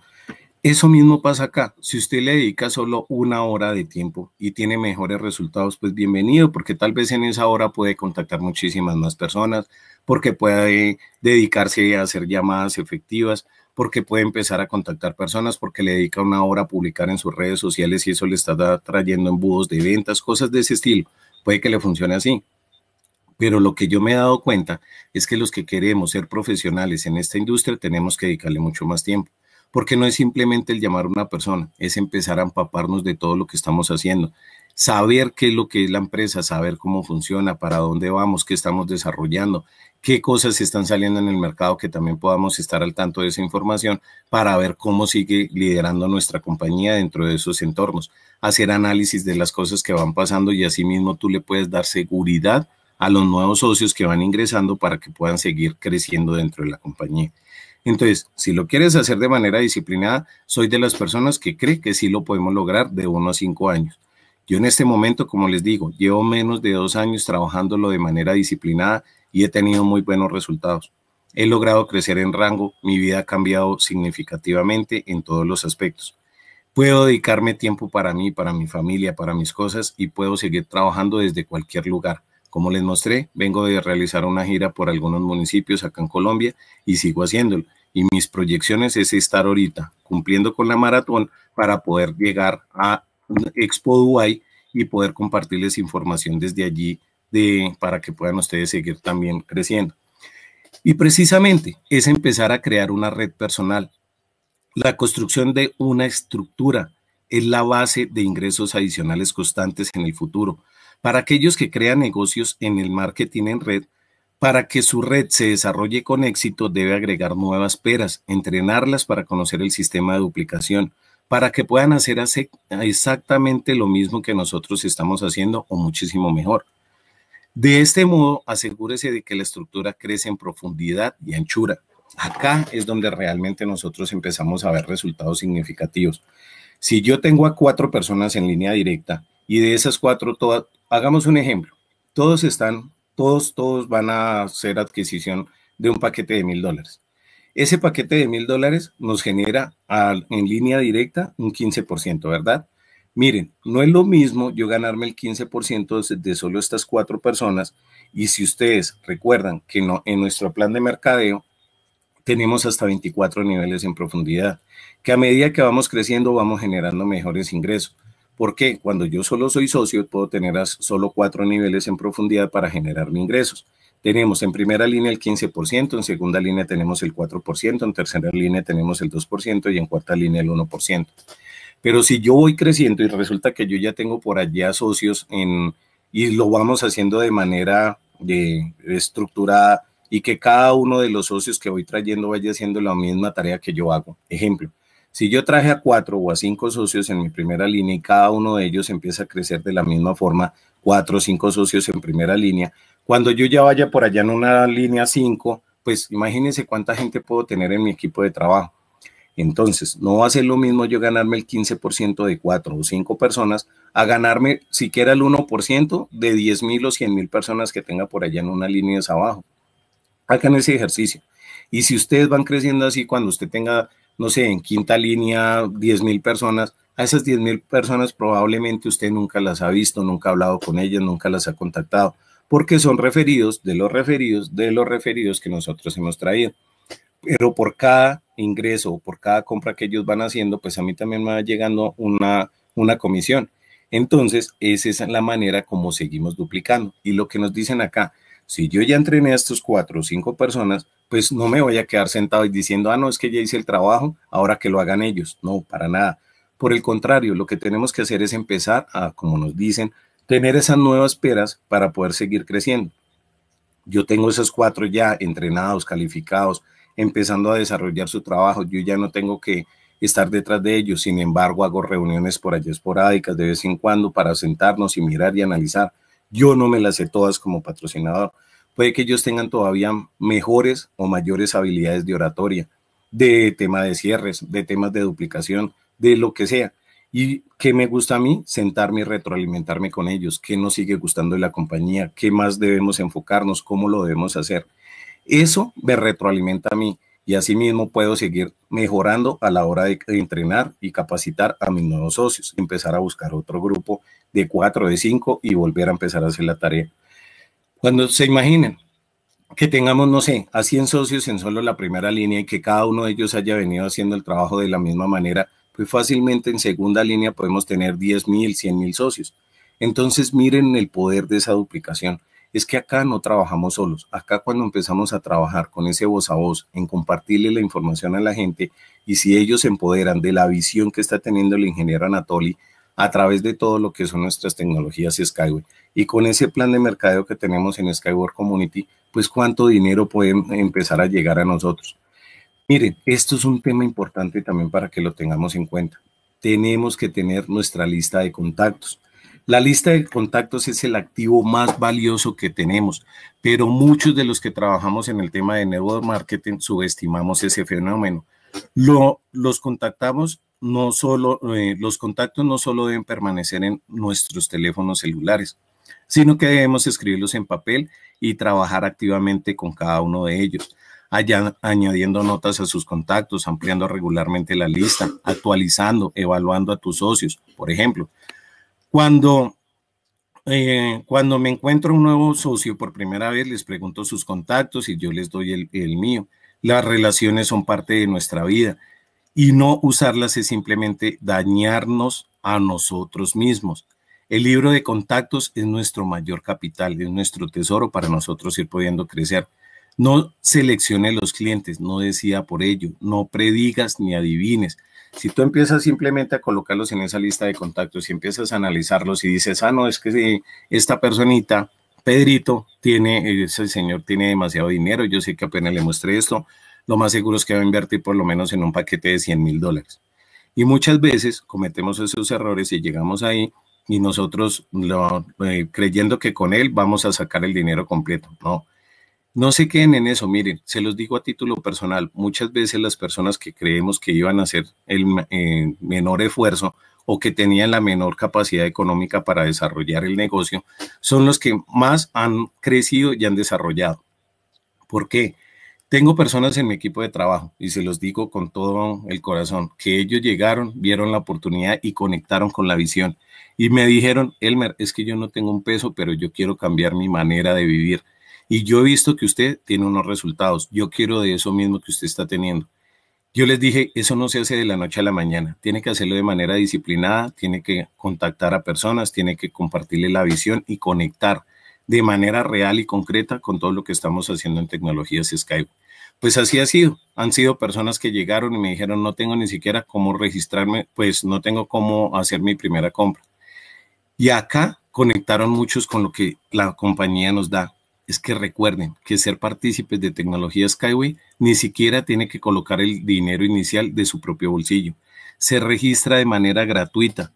Eso mismo pasa acá. Si usted le dedica solo una hora de tiempo y tiene mejores resultados, pues bienvenido, porque tal vez en esa hora puede contactar muchísimas más personas, porque puede dedicarse a hacer llamadas efectivas, porque puede empezar a contactar personas, porque le dedica una hora a publicar en sus redes sociales y eso le está trayendo embudos de ventas, cosas de ese estilo. Puede que le funcione así. Pero lo que yo me he dado cuenta es que los que queremos ser profesionales en esta industria tenemos que dedicarle mucho más tiempo porque no es simplemente el llamar a una persona, es empezar a empaparnos de todo lo que estamos haciendo, saber qué es lo que es la empresa, saber cómo funciona, para dónde vamos, qué estamos desarrollando, qué cosas están saliendo en el mercado, que también podamos estar al tanto de esa información para ver cómo sigue liderando nuestra compañía dentro de esos entornos, hacer análisis de las cosas que van pasando y asimismo tú le puedes dar seguridad a los nuevos socios que van ingresando para que puedan seguir creciendo dentro de la compañía. Entonces, si lo quieres hacer de manera disciplinada, soy de las personas que cree que sí lo podemos lograr de uno a cinco años. Yo en este momento, como les digo, llevo menos de dos años trabajándolo de manera disciplinada y he tenido muy buenos resultados. He logrado crecer en rango, mi vida ha cambiado significativamente en todos los aspectos. Puedo dedicarme tiempo para mí, para mi familia, para mis cosas y puedo seguir trabajando desde cualquier lugar. Como les mostré, vengo de realizar una gira por algunos municipios acá en Colombia y sigo haciéndolo. Y mis proyecciones es estar ahorita cumpliendo con la maratón para poder llegar a Expo Dubai y poder compartirles información desde allí de, para que puedan ustedes seguir también creciendo. Y precisamente es empezar a crear una red personal. La construcción de una estructura es la base de ingresos adicionales constantes en el futuro. Para aquellos que crean negocios en el marketing en red, para que su red se desarrolle con éxito debe agregar nuevas peras, entrenarlas para conocer el sistema de duplicación, para que puedan hacer exactamente lo mismo que nosotros estamos haciendo o muchísimo mejor. De este modo, asegúrese de que la estructura crece en profundidad y anchura. Acá es donde realmente nosotros empezamos a ver resultados significativos. Si yo tengo a cuatro personas en línea directa y de esas cuatro, todas, hagamos un ejemplo, todos están, todos, todos van a hacer adquisición de un paquete de mil dólares. Ese paquete de mil dólares nos genera en línea directa un 15%, ¿verdad? Miren, no es lo mismo yo ganarme el 15% de solo estas cuatro personas y si ustedes recuerdan que en nuestro plan de mercadeo tenemos hasta 24 niveles en profundidad, que a medida que vamos creciendo vamos generando mejores ingresos. ¿Por qué? cuando yo solo soy socio puedo tener solo cuatro niveles en profundidad para generar mi ingresos. Tenemos en primera línea el 15%, en segunda línea tenemos el 4%, en tercera línea tenemos el 2% y en cuarta línea el 1%. Pero si yo voy creciendo y resulta que yo ya tengo por allá socios en, y lo vamos haciendo de manera de, eh, estructurada y que cada uno de los socios que voy trayendo vaya haciendo la misma tarea que yo hago. Ejemplo, si yo traje a cuatro o a cinco socios en mi primera línea y cada uno de ellos empieza a crecer de la misma forma, cuatro o cinco socios en primera línea, cuando yo ya vaya por allá en una línea 5, pues imagínense cuánta gente puedo tener en mi equipo de trabajo. Entonces, no va a ser lo mismo yo ganarme el 15% de 4 o 5 personas a ganarme siquiera el 1% de 10 mil o 100 mil personas que tenga por allá en una línea de abajo. Hagan ese ejercicio. Y si ustedes van creciendo así, cuando usted tenga, no sé, en quinta línea 10 mil personas, a esas 10 mil personas probablemente usted nunca las ha visto, nunca ha hablado con ellas, nunca las ha contactado porque son referidos de los referidos de los referidos que nosotros hemos traído. Pero por cada ingreso, o por cada compra que ellos van haciendo, pues a mí también me va llegando una, una comisión. Entonces, esa es la manera como seguimos duplicando. Y lo que nos dicen acá, si yo ya entrené a estos cuatro o cinco personas, pues no me voy a quedar sentado y diciendo, ah, no, es que ya hice el trabajo, ahora que lo hagan ellos. No, para nada. Por el contrario, lo que tenemos que hacer es empezar a, como nos dicen, tener esas nuevas peras para poder seguir creciendo. Yo tengo esos cuatro ya entrenados, calificados, empezando a desarrollar su trabajo. Yo ya no tengo que estar detrás de ellos. Sin embargo, hago reuniones por allá esporádicas de vez en cuando para sentarnos y mirar y analizar. Yo no me las sé todas como patrocinador. Puede que ellos tengan todavía mejores o mayores habilidades de oratoria, de tema de cierres, de temas de duplicación, de lo que sea. ¿Y qué me gusta a mí? Sentarme y retroalimentarme con ellos. ¿Qué nos sigue gustando de la compañía? ¿Qué más debemos enfocarnos? ¿Cómo lo debemos hacer? Eso me retroalimenta a mí y así mismo puedo seguir mejorando a la hora de entrenar y capacitar a mis nuevos socios, empezar a buscar otro grupo de cuatro, de cinco y volver a empezar a hacer la tarea. Cuando se imaginen que tengamos, no sé, a 100 socios en solo la primera línea y que cada uno de ellos haya venido haciendo el trabajo de la misma manera, pues fácilmente en segunda línea podemos tener 10 mil, 100 mil socios. Entonces miren el poder de esa duplicación. Es que acá no trabajamos solos. Acá cuando empezamos a trabajar con ese voz a voz, en compartirle la información a la gente, y si ellos se empoderan de la visión que está teniendo el ingeniero Anatoli a través de todo lo que son nuestras tecnologías Skyway, y con ese plan de mercadeo que tenemos en Skyward Community, pues cuánto dinero pueden empezar a llegar a nosotros. Miren, esto es un tema importante también para que lo tengamos en cuenta. Tenemos que tener nuestra lista de contactos. La lista de contactos es el activo más valioso que tenemos, pero muchos de los que trabajamos en el tema de network marketing subestimamos ese fenómeno. los contactamos no eh, los contactos no solo deben permanecer en nuestros teléfonos celulares, sino que debemos escribirlos en papel y trabajar activamente con cada uno de ellos allá, añadiendo notas a sus contactos, ampliando regularmente la lista, actualizando, evaluando a tus socios. Por ejemplo, cuando, eh, cuando me encuentro un nuevo socio por primera vez, les pregunto sus contactos y yo les doy el, el mío. Las relaciones son parte de nuestra vida y no usarlas es simplemente dañarnos a nosotros mismos. El libro de contactos es nuestro mayor capital, es nuestro tesoro para nosotros ir pudiendo crecer. No seleccione los clientes, no decida por ello, no predigas ni adivines. Si tú empiezas simplemente a colocarlos en esa lista de contactos y empiezas a analizarlos y dices, ah, no, es que esta personita, Pedrito, tiene, ese señor tiene demasiado dinero, yo sé que apenas le mostré esto, lo más seguro es que va a invertir por lo menos en un paquete de 100 mil dólares. Y muchas veces cometemos esos errores y llegamos ahí y nosotros eh, creyendo que con él vamos a sacar el dinero completo. No, no se queden en eso, miren, se los digo a título personal, muchas veces las personas que creemos que iban a hacer el eh, menor esfuerzo o que tenían la menor capacidad económica para desarrollar el negocio, son los que más han crecido y han desarrollado. ¿Por qué? Tengo personas en mi equipo de trabajo y se los digo con todo el corazón, que ellos llegaron, vieron la oportunidad y conectaron con la visión. Y me dijeron, Elmer, es que yo no tengo un peso, pero yo quiero cambiar mi manera de vivir y yo he visto que usted tiene unos resultados. Yo quiero de eso mismo que usted está teniendo. Yo les dije, eso no se hace de la noche a la mañana. Tiene que hacerlo de manera disciplinada, tiene que contactar a personas, tiene que compartirle la visión y conectar de manera real y concreta con todo lo que estamos haciendo en tecnologías Skype. Pues así ha sido. Han sido personas que llegaron y me dijeron, no tengo ni siquiera cómo registrarme, pues no tengo cómo hacer mi primera compra. Y acá conectaron muchos con lo que la compañía nos da, es que recuerden que ser partícipes de tecnología Skyway ni siquiera tiene que colocar el dinero inicial de su propio bolsillo. Se registra de manera gratuita,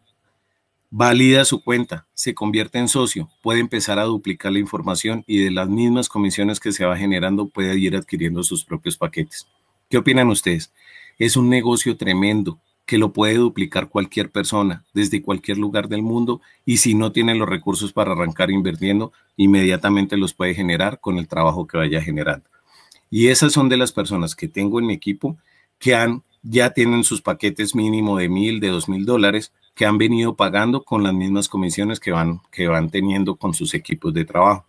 valida su cuenta, se convierte en socio, puede empezar a duplicar la información y de las mismas comisiones que se va generando puede ir adquiriendo sus propios paquetes. ¿Qué opinan ustedes? Es un negocio tremendo que lo puede duplicar cualquier persona desde cualquier lugar del mundo y si no tiene los recursos para arrancar invirtiendo, inmediatamente los puede generar con el trabajo que vaya generando. Y esas son de las personas que tengo en mi equipo que han, ya tienen sus paquetes mínimo de mil, de dos mil dólares que han venido pagando con las mismas comisiones que van, que van teniendo con sus equipos de trabajo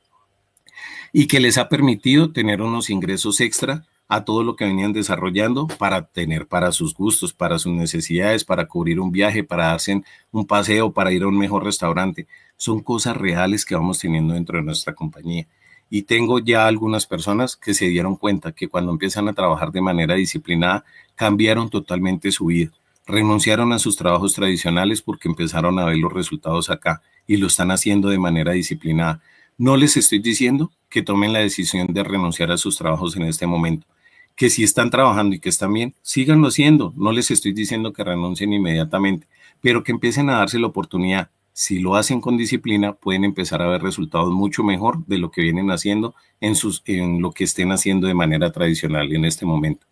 y que les ha permitido tener unos ingresos extra a todo lo que venían desarrollando para tener para sus gustos, para sus necesidades, para cubrir un viaje, para darse un paseo, para ir a un mejor restaurante. Son cosas reales que vamos teniendo dentro de nuestra compañía. Y tengo ya algunas personas que se dieron cuenta que cuando empiezan a trabajar de manera disciplinada, cambiaron totalmente su vida. Renunciaron a sus trabajos tradicionales porque empezaron a ver los resultados acá y lo están haciendo de manera disciplinada. No les estoy diciendo que tomen la decisión de renunciar a sus trabajos en este momento que si están trabajando y que están bien, síganlo haciendo. No les estoy diciendo que renuncien inmediatamente, pero que empiecen a darse la oportunidad. Si lo hacen con disciplina, pueden empezar a ver resultados mucho mejor de lo que vienen haciendo en, sus, en lo que estén haciendo de manera tradicional en este momento.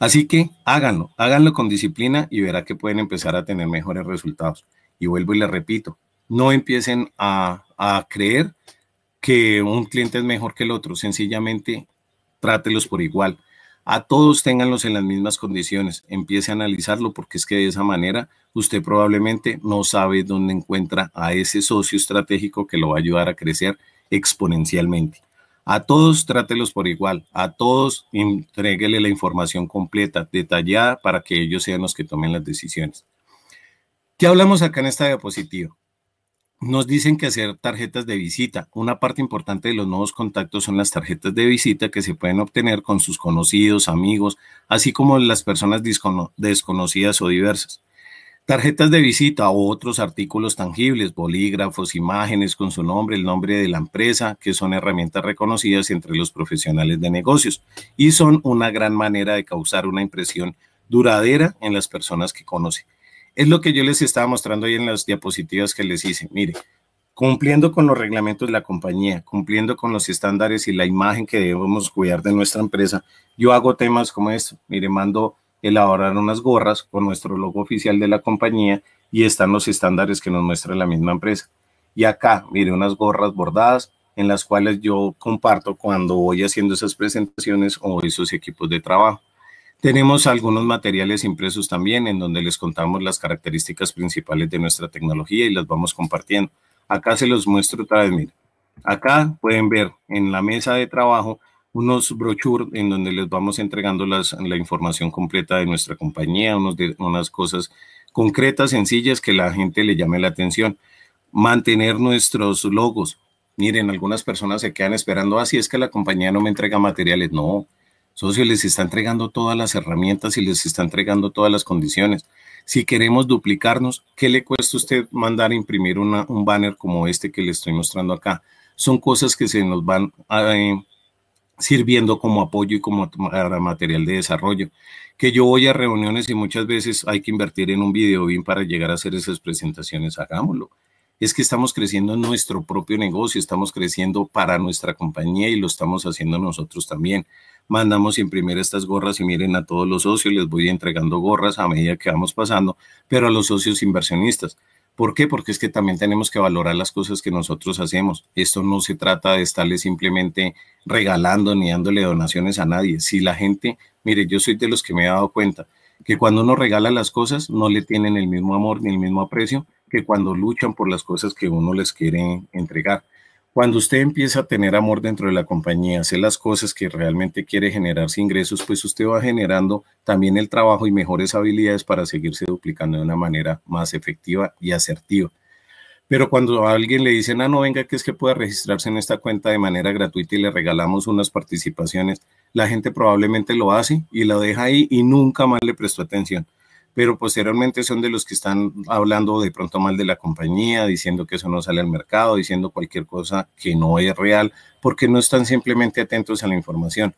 Así que háganlo, háganlo con disciplina y verá que pueden empezar a tener mejores resultados. Y vuelvo y les repito, no empiecen a, a creer que un cliente es mejor que el otro, sencillamente trátelos por igual a todos ténganlos en las mismas condiciones. Empiece a analizarlo porque es que de esa manera usted probablemente no sabe dónde encuentra a ese socio estratégico que lo va a ayudar a crecer exponencialmente. A todos trátelos por igual, a todos entréguele la información completa, detallada, para que ellos sean los que tomen las decisiones. ¿Qué hablamos acá en esta diapositiva? Nos dicen que hacer tarjetas de visita. Una parte importante de los nuevos contactos son las tarjetas de visita que se pueden obtener con sus conocidos, amigos, así como las personas desconocidas o diversas. Tarjetas de visita o otros artículos tangibles, bolígrafos, imágenes con su nombre, el nombre de la empresa, que son herramientas reconocidas entre los profesionales de negocios y son una gran manera de causar una impresión duradera en las personas que conoce. Es lo que yo les estaba mostrando ahí en las diapositivas que les hice. Mire, cumpliendo con los reglamentos de la compañía, cumpliendo con los estándares y la imagen que debemos cuidar de nuestra empresa, yo hago temas como esto. Mire, mando elaborar unas gorras con nuestro logo oficial de la compañía y están los estándares que nos muestra la misma empresa. Y acá, mire, unas gorras bordadas en las cuales yo comparto cuando voy haciendo esas presentaciones o esos equipos de trabajo. Tenemos algunos materiales impresos también en donde les contamos las características principales de nuestra tecnología y las vamos compartiendo. Acá se los muestro otra vez, miren. Acá pueden ver en la mesa de trabajo unos brochures en donde les vamos entregando las, la información completa de nuestra compañía, unas cosas concretas, sencillas, que la gente le llame la atención. Mantener nuestros logos. Miren, algunas personas se quedan esperando, así ah, es que la compañía no me entrega materiales. No, Socio, les está entregando todas las herramientas y les está entregando todas las condiciones. Si queremos duplicarnos, ¿qué le cuesta a usted mandar a imprimir un banner como este que le estoy mostrando acá? Son cosas que se nos van eh, sirviendo como apoyo y como material de desarrollo. Que yo voy a reuniones y muchas veces hay que invertir en un video bien para llegar a hacer esas presentaciones, hagámoslo es que estamos creciendo en nuestro propio negocio, estamos creciendo para nuestra compañía y lo estamos haciendo nosotros también. Mandamos imprimir estas gorras y miren a todos los socios, les voy entregando gorras a medida que vamos pasando, pero a los socios inversionistas. ¿Por qué? Porque es que también tenemos que valorar las cosas que nosotros hacemos. Esto no se trata de estarle simplemente regalando ni dándole donaciones a nadie. Si la gente, mire, yo soy de los que me he dado cuenta que cuando uno regala las cosas no le tienen el mismo amor ni el mismo aprecio que cuando luchan por las cosas que uno les quiere entregar. Cuando usted empieza a tener amor dentro de la compañía, hacer las cosas que realmente quiere generarse ingresos, pues usted va generando también el trabajo y mejores habilidades para seguirse duplicando de una manera más efectiva y asertiva. Pero cuando alguien le dice, ah, no, venga, que es que pueda registrarse en esta cuenta de manera gratuita y le regalamos unas participaciones, la gente probablemente lo hace y lo deja ahí y nunca más le prestó atención pero posteriormente son de los que están hablando de pronto mal de la compañía, diciendo que eso no sale al mercado, diciendo cualquier cosa que no es real, porque no están simplemente atentos a la información.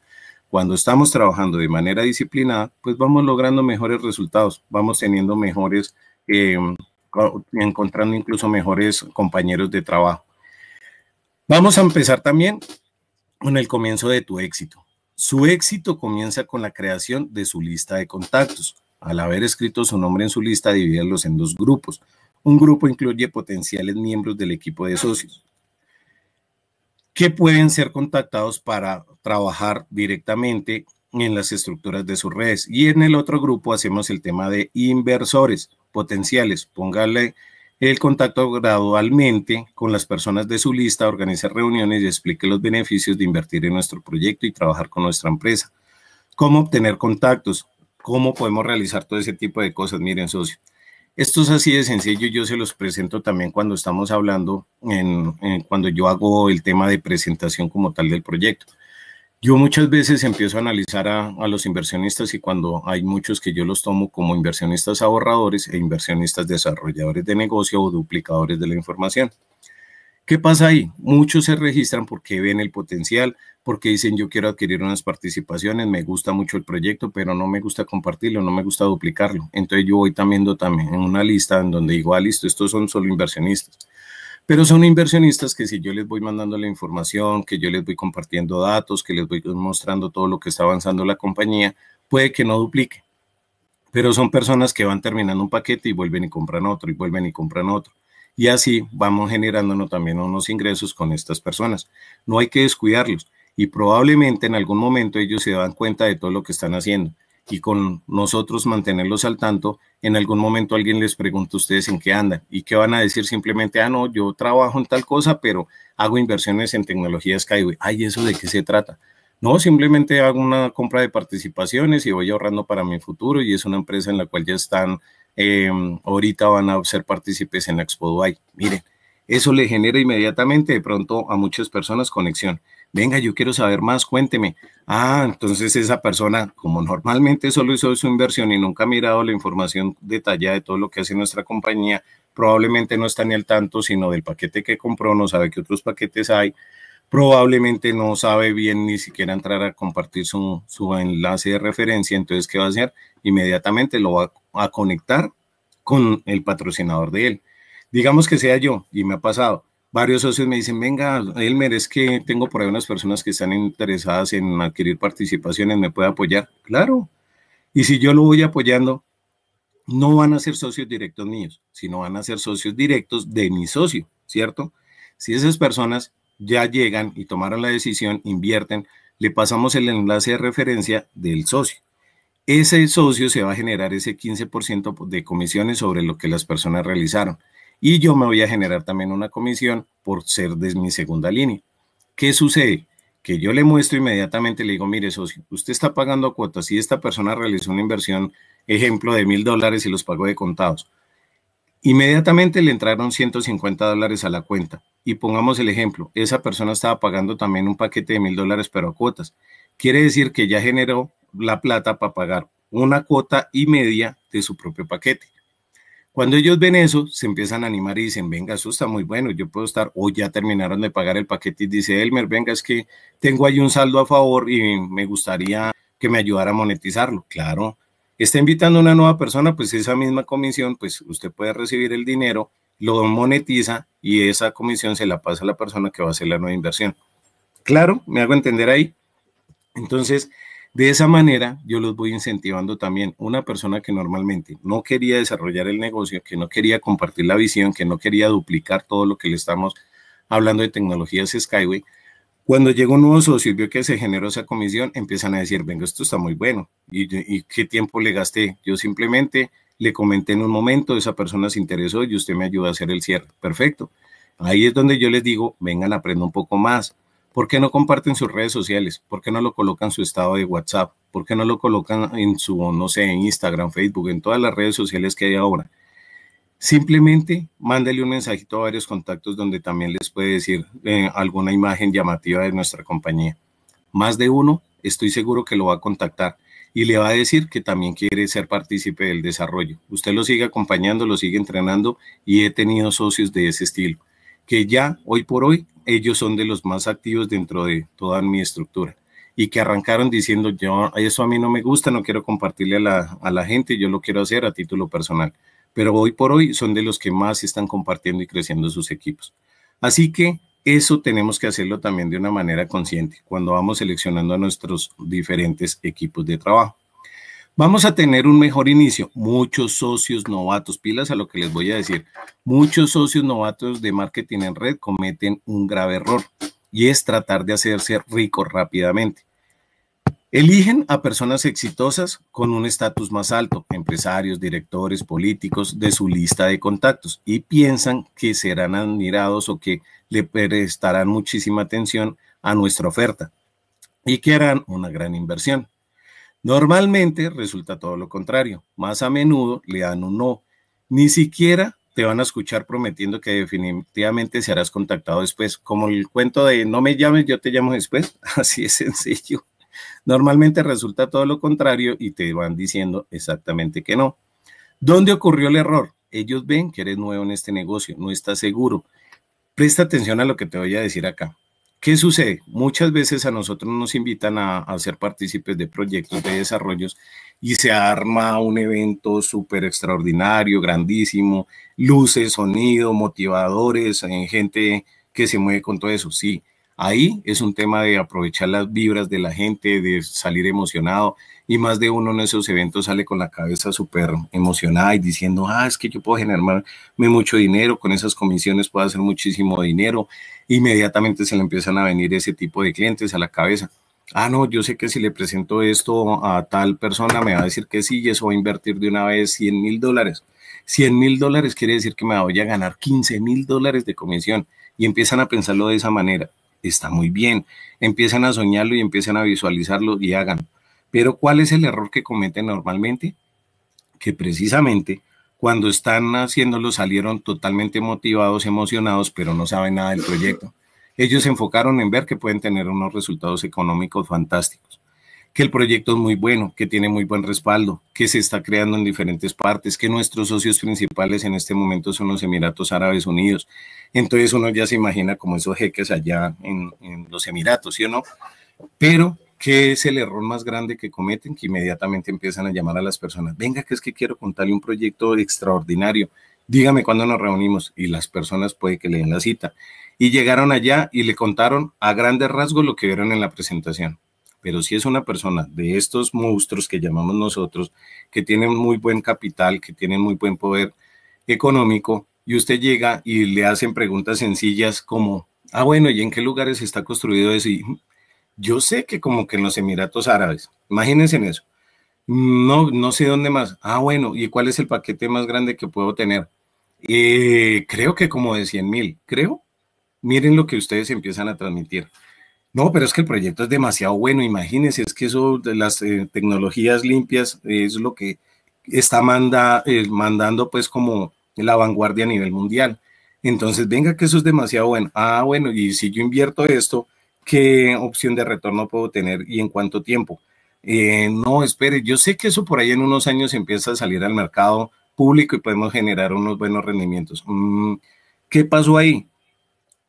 Cuando estamos trabajando de manera disciplinada, pues vamos logrando mejores resultados, vamos teniendo mejores, eh, encontrando incluso mejores compañeros de trabajo. Vamos a empezar también con el comienzo de tu éxito. Su éxito comienza con la creación de su lista de contactos. Al haber escrito su nombre en su lista, divídalos en dos grupos. Un grupo incluye potenciales miembros del equipo de socios que pueden ser contactados para trabajar directamente en las estructuras de sus redes. Y en el otro grupo hacemos el tema de inversores potenciales. Póngale el contacto gradualmente con las personas de su lista, organice reuniones y explique los beneficios de invertir en nuestro proyecto y trabajar con nuestra empresa. Cómo obtener contactos cómo podemos realizar todo ese tipo de cosas. Miren, socio, esto es así de sencillo. Yo se los presento también cuando estamos hablando, en, cuando yo hago el tema de presentación como tal del proyecto. Yo muchas veces empiezo a analizar a, a, los inversionistas y cuando hay muchos que yo los tomo como inversionistas ahorradores e inversionistas desarrolladores de negocio o duplicadores de la información. ¿Qué pasa ahí? Muchos se registran porque ven el potencial, porque dicen yo quiero adquirir unas participaciones, me gusta mucho el proyecto, pero no me gusta compartirlo, no me gusta duplicarlo. Entonces yo voy también en una lista en donde digo, ah, listo, estos son solo inversionistas. Pero son inversionistas que si yo les voy mandando la información, que yo les voy compartiendo datos, que les voy mostrando todo lo que está avanzando la compañía, puede que no duplique. Pero son personas que van terminando un paquete y vuelven y compran otro, y vuelven y compran otro y así vamos generándonos también unos ingresos con estas personas. No hay que descuidarlos y probablemente en algún momento ellos se dan cuenta de todo lo que están haciendo y con nosotros mantenerlos al tanto, en algún momento alguien les pregunta a ustedes en qué andan y qué van a decir simplemente, ah, no, yo trabajo en tal cosa, pero hago inversiones en tecnología Skyway. Ay, ¿eso de qué se trata? No, simplemente hago una compra de participaciones y voy ahorrando para mi futuro y es una empresa en la cual ya están Em, ahorita van a ser partícipes en la Expo Dubai. Miren, eso le genera inmediatamente de pronto a muchas personas conexión. Venga, yo quiero saber más, cuénteme. Ah, entonces esa persona, como normalmente solo hizo su inversión y nunca ha mirado la información detallada de todo lo que hace nuestra compañía, probablemente no está ni al tanto, sino del paquete que compró, no sabe qué otros paquetes hay, probablemente no sabe bien ni siquiera entrar a compartir su, enlace de referencia, entonces ¿qué va a hacer? Inmediatamente lo va a conectar con el patrocinador de él. Digamos que sea yo, y me ha pasado, varios socios me dicen, venga, él merece que tengo por ahí unas personas que están interesadas en adquirir participaciones, ¿me puede apoyar? Claro. Y si yo lo voy apoyando, no van a ser socios directos míos, sino van a ser socios directos de mi socio, ¿cierto? Si esas personas ya llegan y tomaron la decisión, invierten, le pasamos el enlace de referencia del socio. Ese socio se va a generar ese 15% de comisiones sobre lo que las personas realizaron. Y yo me voy a generar también una comisión por ser de mi segunda línea. ¿Qué sucede? Que yo le muestro inmediatamente, le digo, mire socio, usted está pagando cuotas y esta persona realizó una inversión, ejemplo, de mil dólares y los pagó de contados. Inmediatamente le entraron 150 dólares a la cuenta. Y pongamos el ejemplo, esa persona estaba pagando también un paquete de mil dólares, pero a cuotas. Quiere decir que ya generó la plata para pagar una cuota y media de su propio paquete. Cuando ellos ven eso, se empiezan a animar y dicen, venga, eso está muy bueno, yo puedo estar, o ya terminaron de pagar el paquete y dice, Elmer, venga, es que tengo ahí un saldo a favor y me gustaría que me ayudara a monetizarlo. Claro, está invitando a una nueva persona, pues esa misma comisión, pues usted puede recibir el dinero, lo monetiza y esa comisión se la pasa a la persona que va a hacer la nueva inversión. Claro, me hago entender ahí. Entonces, de esa manera yo los voy incentivando también. Una persona que normalmente no quería desarrollar el negocio, que no quería compartir la visión, que no quería duplicar todo lo que le estamos hablando de tecnologías Skyway, cuando llega un nuevo socio y vio que se generó esa comisión, empiezan a decir, venga, esto está muy bueno. ¿Y, qué tiempo le gasté? Yo simplemente le comenté en un momento, esa persona se interesó y usted me ayudó a hacer el cierre. Perfecto. Ahí es donde yo les digo, vengan, aprendan un poco más. ¿Por qué no comparten sus redes sociales? ¿Por qué no lo colocan en su estado de WhatsApp? ¿Por qué no lo colocan en su, no sé, en Instagram, Facebook, en todas las redes sociales que hay ahora? Simplemente mándale un mensajito a varios contactos donde también les puede decir eh, alguna imagen llamativa de nuestra compañía. Más de uno, estoy seguro que lo va a contactar y le va a decir que también quiere ser partícipe del desarrollo. Usted lo sigue acompañando, lo sigue entrenando y he tenido socios de ese estilo, que ya hoy por hoy ellos son de los más activos dentro de toda mi estructura y que arrancaron diciendo, yo, eso a mí no me gusta, no quiero compartirle a la, a la gente, yo lo quiero hacer a título personal pero hoy por hoy son de los que más están compartiendo y creciendo sus equipos. Así que eso tenemos que hacerlo también de una manera consciente cuando vamos seleccionando a nuestros diferentes equipos de trabajo. Vamos a tener un mejor inicio. Muchos socios novatos, pilas a lo que les voy a decir, muchos socios novatos de marketing en red cometen un grave error y es tratar de hacerse rico rápidamente. Eligen a personas exitosas con un estatus más alto, empresarios, directores, políticos de su lista de contactos y piensan que serán admirados o que le prestarán muchísima atención a nuestra oferta y que harán una gran inversión. Normalmente resulta todo lo contrario, más a menudo le dan un no, ni siquiera te van a escuchar prometiendo que definitivamente serás contactado después, como el cuento de no me llames, yo te llamo después, [laughs] así es sencillo. Normalmente resulta todo lo contrario y te van diciendo exactamente que no. ¿Dónde ocurrió el error? Ellos ven que eres nuevo en este negocio, no estás seguro. Presta atención a lo que te voy a decir acá. ¿Qué sucede? Muchas veces a nosotros nos invitan a, ser partícipes de proyectos, de desarrollos, y se arma un evento súper extraordinario, grandísimo, luces, sonido, motivadores, eh, gente que se mueve con todo eso, sí. Ahí es un tema de aprovechar las vibras de la gente, de salir emocionado. Y más de uno en esos eventos sale con la cabeza súper emocionada y diciendo, ah, es que yo puedo generarme mucho dinero, con esas comisiones puedo hacer muchísimo dinero. Inmediatamente se le empiezan a venir ese tipo de clientes a la cabeza. Ah, no, yo sé que si le presento esto a tal persona me va a decir que sí y eso va a invertir de una vez 100 mil dólares. 100 mil dólares quiere decir que me voy a ganar 15 mil dólares de comisión y empiezan a pensarlo de esa manera está muy bien. Empiecen a soñarlo y empiecen a visualizarlo y hagan. Pero ¿cuál es el error que cometen normalmente? Que precisamente cuando están haciéndolo salieron totalmente motivados, emocionados, pero no saben nada del proyecto. Ellos se enfocaron en ver que pueden tener unos resultados económicos fantásticos que el proyecto es muy bueno, que tiene muy buen respaldo, que se está creando en diferentes partes, que nuestros socios principales en este momento son los Emiratos Árabes Unidos. Entonces uno ya se imagina como esos jeques allá en, los Emiratos, ¿sí o no? Pero, ¿qué es el error más grande que cometen? Que inmediatamente empiezan a llamar a las personas, venga, que es que quiero contarle un proyecto extraordinario, dígame cuándo nos reunimos y las personas puede que le den la cita. Y llegaron allá y le contaron a grandes rasgos lo que vieron en la presentación pero si es una persona de estos monstruos que llamamos nosotros, que tienen muy buen capital, que tienen muy buen poder económico, y usted llega y le hacen preguntas sencillas como, ah, bueno, ¿y en qué lugares está construido eso? yo sé que como que en los Emiratos Árabes, imagínense en eso. No, no sé dónde más. Ah, bueno, ¿y cuál es el paquete más grande que puedo tener? Eh, creo que como de 100 mil, creo. Miren lo que ustedes empiezan a transmitir. No, pero es que el proyecto es demasiado bueno. Imagínense, es que eso de las eh, tecnologías limpias es lo que está manda, eh, mandando pues como la vanguardia a nivel mundial. Entonces, venga que eso es demasiado bueno. Ah, bueno, y si yo invierto esto, ¿qué opción de retorno puedo tener y en cuánto tiempo? Eh, no, espere, yo sé que eso por ahí en unos años empieza a salir al mercado público y podemos generar unos buenos rendimientos. Mm, ¿Qué pasó ahí?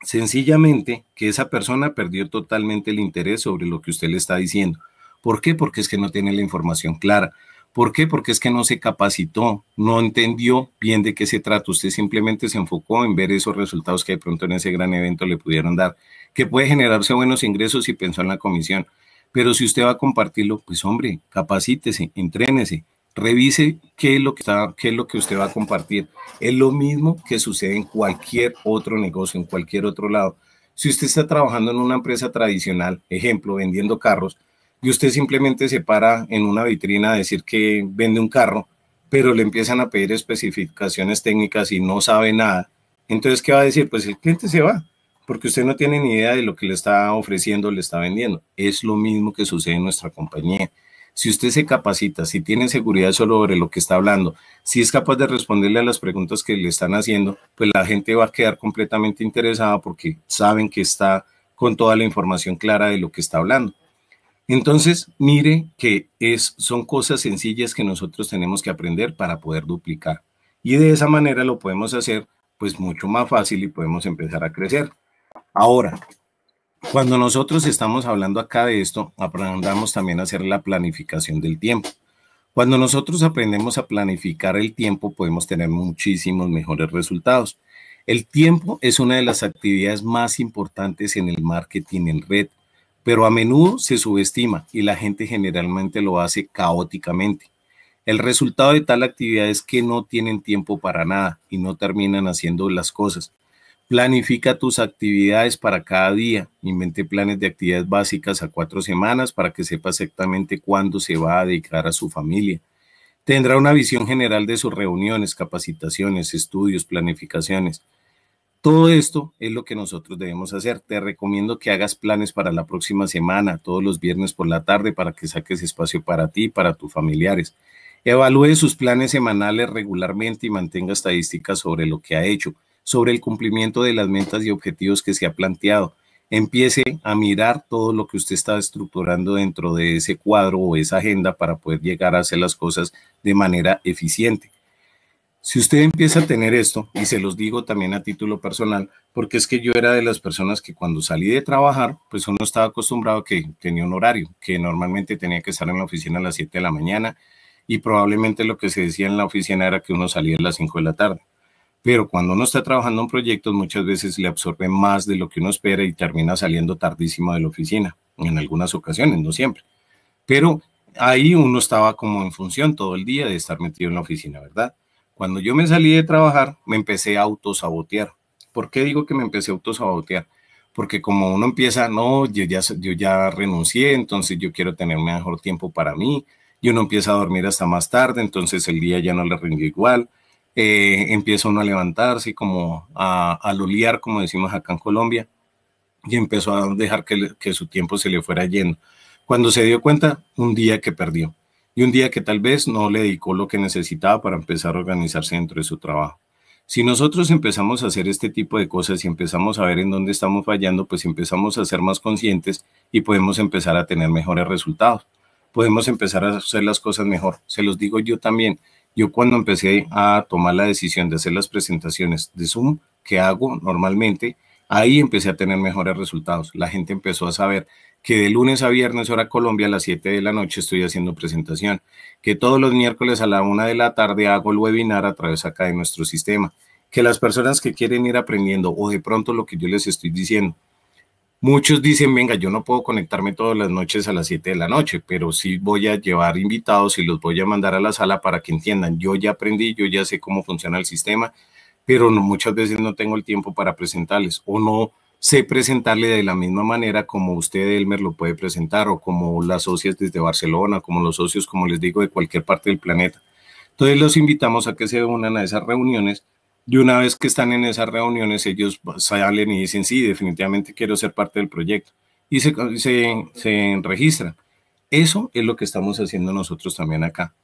sencillamente que esa persona perdió totalmente el interés sobre lo que usted le está diciendo. ¿Por qué? Porque es que no tiene la información clara. ¿Por qué? Porque es que no se capacitó, no entendió bien de qué se trata. Usted simplemente se enfocó en ver esos resultados que de pronto en ese gran evento le pudieron dar, que puede generarse buenos ingresos si pensó en la comisión. Pero si usted va a compartirlo, pues hombre, capacítese, entrénese, revise qué es lo que está, qué es lo que usted va a compartir. Es lo mismo que sucede en cualquier otro negocio, en cualquier otro lado. Si usted está trabajando en una empresa tradicional, ejemplo, vendiendo carros, y usted simplemente se para en una vitrina a decir que vende un carro, pero le empiezan a pedir especificaciones técnicas y no sabe nada, entonces, ¿qué va a decir? Pues el cliente se va, porque usted no tiene ni idea de lo que le está ofreciendo, le está vendiendo. Es lo mismo que sucede en nuestra compañía si usted se capacita, si tiene seguridad solo sobre lo que está hablando, si es capaz de responderle a las preguntas que le están haciendo, pues la gente va a quedar completamente interesada porque saben que está con toda la información clara de lo que está hablando. Entonces, mire que es, son cosas sencillas que nosotros tenemos que aprender para poder duplicar. Y de esa manera lo podemos hacer pues mucho más fácil y podemos empezar a crecer. Ahora, cuando nosotros estamos hablando acá de esto, aprendamos también a hacer la planificación del tiempo. Cuando nosotros aprendemos a planificar el tiempo, podemos tener muchísimos mejores resultados. El tiempo es una de las actividades más importantes en el marketing en red, pero a menudo se subestima y la gente generalmente lo hace caóticamente. El resultado de tal actividad es que no tienen tiempo para nada y no terminan haciendo las cosas. Planifica tus actividades para cada día. Invente planes de actividades básicas a cuatro semanas para que sepa exactamente cuándo se va a dedicar a su familia. Tendrá una visión general de sus reuniones, capacitaciones, estudios, planificaciones. Todo esto es lo que nosotros debemos hacer. Te recomiendo que hagas planes para la próxima semana, todos los viernes por la tarde, para que saques espacio para ti y para tus familiares. Evalúe sus planes semanales regularmente y mantenga estadísticas sobre lo que ha hecho sobre el cumplimiento de las metas y objetivos que se ha planteado. Empiece a mirar todo lo que usted está estructurando dentro de ese cuadro o esa agenda para poder llegar a hacer las cosas de manera eficiente. Si usted empieza a tener esto, y se los digo también a título personal, porque es que yo era de las personas que cuando salí de trabajar, pues uno estaba acostumbrado a que tenía un horario, que normalmente tenía que estar en la oficina a las 7 de la mañana y probablemente lo que se decía en la oficina era que uno salía a las 5 de la tarde pero cuando uno está trabajando en proyectos muchas veces le absorbe más de lo que uno espera y termina saliendo tardísimo de la oficina, en algunas ocasiones, no siempre. Pero ahí uno estaba como en función todo el día de estar metido en la oficina, ¿verdad? Cuando yo me salí de trabajar, me empecé a autosabotear. ¿Por qué digo que me empecé a autosabotear? Porque como uno empieza, no, yo ya, yo ya renuncié, entonces yo quiero tener mejor tiempo para mí, y uno empieza a dormir hasta más tarde, entonces el día ya no le rinde igual, eh, empieza uno a levantarse, como a, a como decimos acá en Colombia, y empezó a dejar que, su tiempo se le fuera yendo. Cuando se dio cuenta, un día que perdió, y un día que tal vez no le dedicó lo que necesitaba para empezar a organizarse dentro de su trabajo. Si nosotros empezamos a hacer este tipo de cosas y empezamos a ver en dónde estamos fallando, pues empezamos a ser más conscientes y podemos empezar a tener mejores resultados. Podemos empezar a hacer las cosas mejor. Se los digo yo también. Yo cuando empecé a tomar la decisión de hacer las presentaciones de Zoom que hago normalmente, ahí empecé a tener mejores resultados. La gente empezó a saber que de lunes a viernes, hora Colombia, a las 7 de la noche estoy haciendo presentación, que todos los miércoles a la 1 de la tarde hago el webinar a través acá de nuestro sistema, que las personas que quieren ir aprendiendo o de pronto lo que yo les estoy diciendo, Muchos dicen, venga, yo no puedo conectarme todas las noches a las 7 de la noche, pero sí voy a llevar invitados y los voy a mandar a la sala para que entiendan, yo ya aprendí, yo ya sé cómo funciona el sistema, pero muchas veces no tengo el tiempo para presentarles o no sé presentarle de la misma manera como usted, Elmer, lo puede presentar o como las socias desde Barcelona, como los socios, como les digo, de cualquier parte del planeta. Entonces los invitamos a que se unan a esas reuniones y una vez que están en esas reuniones, ellos salen y dicen, sí, definitivamente quiero ser parte del proyecto. Y se, se, se registran. Eso es lo que estamos haciendo nosotros también acá.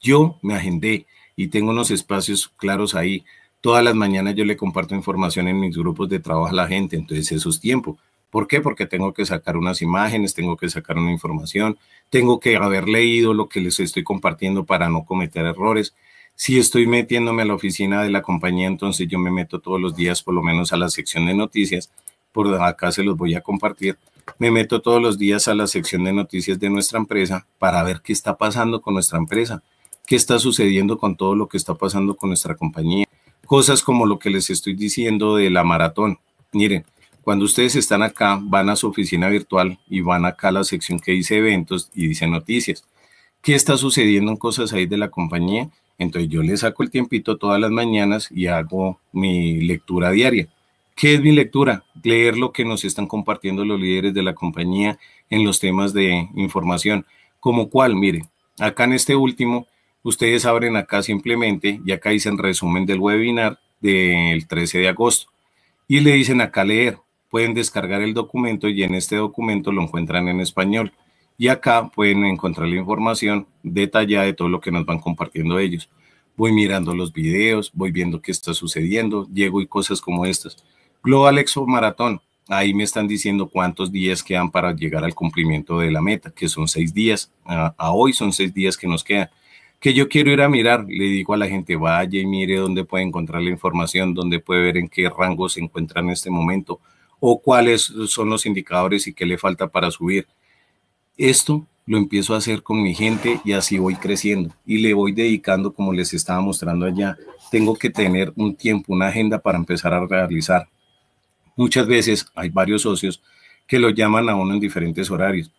Yo me agendé y tengo unos espacios claros ahí. Todas las mañanas yo le comparto información en mis grupos de trabajo a la gente, entonces eso es tiempo. ¿Por qué? Porque tengo que sacar unas imágenes, tengo que sacar una información, tengo que haber leído lo que les estoy compartiendo para no cometer errores. Si estoy metiéndome a la oficina de la compañía, entonces yo me meto todos los días, por lo menos a la sección de noticias. Por acá se los voy a compartir. Me meto todos los días a la sección de noticias de nuestra empresa para ver qué está pasando con nuestra empresa, qué está sucediendo con todo lo que está pasando con nuestra compañía. Cosas como lo que les estoy diciendo de la maratón. Miren, cuando ustedes están acá, van a su oficina virtual y van acá a la sección que dice eventos y dice noticias. ¿Qué está sucediendo en cosas ahí de la compañía? Entonces yo le saco el tiempito todas las mañanas y hago mi lectura diaria. ¿Qué es mi lectura? Leer lo que nos están compartiendo los líderes de la compañía en los temas de información. Como cuál, mire, acá en este último, ustedes abren acá simplemente y acá dicen resumen del webinar del 13 de agosto y le dicen acá leer. Pueden descargar el documento y en este documento lo encuentran en español y acá pueden encontrar la información detallada de todo lo que nos van compartiendo ellos. Voy mirando los videos, voy viendo qué está sucediendo, llego y cosas como estas. Global Exo Maratón, ahí me están diciendo cuántos días quedan para llegar al cumplimiento de la meta, que son seis días, a, hoy son seis días que nos quedan. Que yo quiero ir a mirar, le digo a la gente, vaya y mire dónde puede encontrar la información, dónde puede ver en qué rango se encuentra en este momento, o cuáles son los indicadores y qué le falta para subir esto lo empiezo a hacer con mi gente y así voy creciendo y le voy dedicando, como les estaba mostrando allá, tengo que tener un tiempo, una agenda para empezar a realizar. Muchas veces hay varios socios que lo llaman a uno en diferentes horarios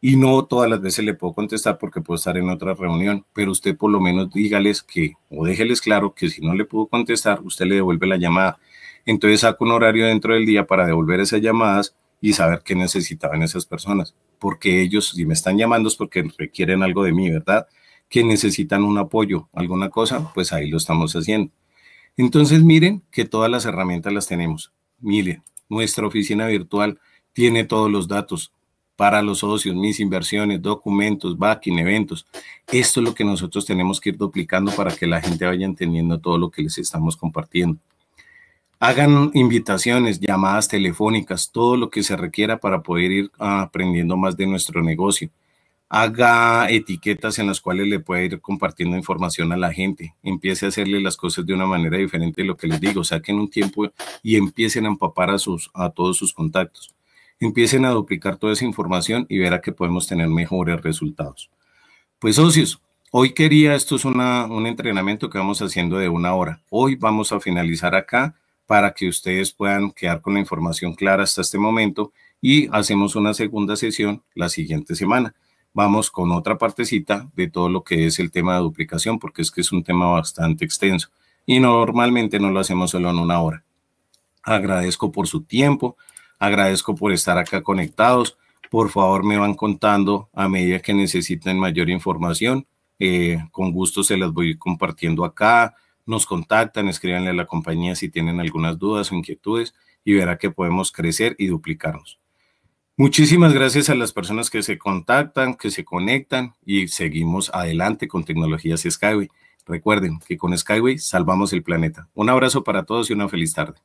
y no todas las veces le puedo contestar porque puedo estar en otra reunión, pero usted por lo menos dígales que o déjeles claro que si no le puedo contestar, usted le devuelve la llamada. Entonces saca un horario dentro del día para devolver esas llamadas y saber qué necesitaban esas personas porque ellos, si me están llamando es porque requieren algo de mí, ¿verdad? Que necesitan un apoyo, alguna cosa, pues ahí lo estamos haciendo. Entonces miren que todas las herramientas las tenemos. Miren, nuestra oficina virtual tiene todos los datos para los socios, mis inversiones, documentos, backing, eventos. Esto es lo que nosotros tenemos que ir duplicando para que la gente vaya entendiendo todo lo que les estamos compartiendo. Hagan invitaciones, llamadas telefónicas, todo lo que se requiera para poder ir aprendiendo más de nuestro negocio. Haga etiquetas en las cuales le pueda ir compartiendo información a la gente. Empiece a hacerle las cosas de una manera diferente de lo que les digo. Saquen un tiempo y empiecen a empapar a, sus, a todos sus contactos. Empiecen a duplicar toda esa información y verá que podemos tener mejores resultados. Pues socios, Hoy quería, esto es un entrenamiento que vamos haciendo de una hora. Hoy vamos a finalizar acá para que ustedes puedan quedar con la información clara hasta este momento y hacemos una segunda sesión la siguiente semana. Vamos con otra partecita de todo lo que es el tema de duplicación, porque es que es un tema bastante extenso y normalmente no lo hacemos solo en una hora. Agradezco por su tiempo, agradezco por estar acá conectados. Por favor, me van contando a medida que necesiten mayor información. Eh, con gusto se las voy compartiendo acá nos contactan, escríbanle a la compañía si tienen algunas dudas o inquietudes y verá que podemos crecer y duplicarnos. Muchísimas gracias a las personas que se contactan, que se conectan y seguimos adelante con tecnologías Skyway. Recuerden que con Skyway salvamos el planeta. Un abrazo para todos y una feliz tarde.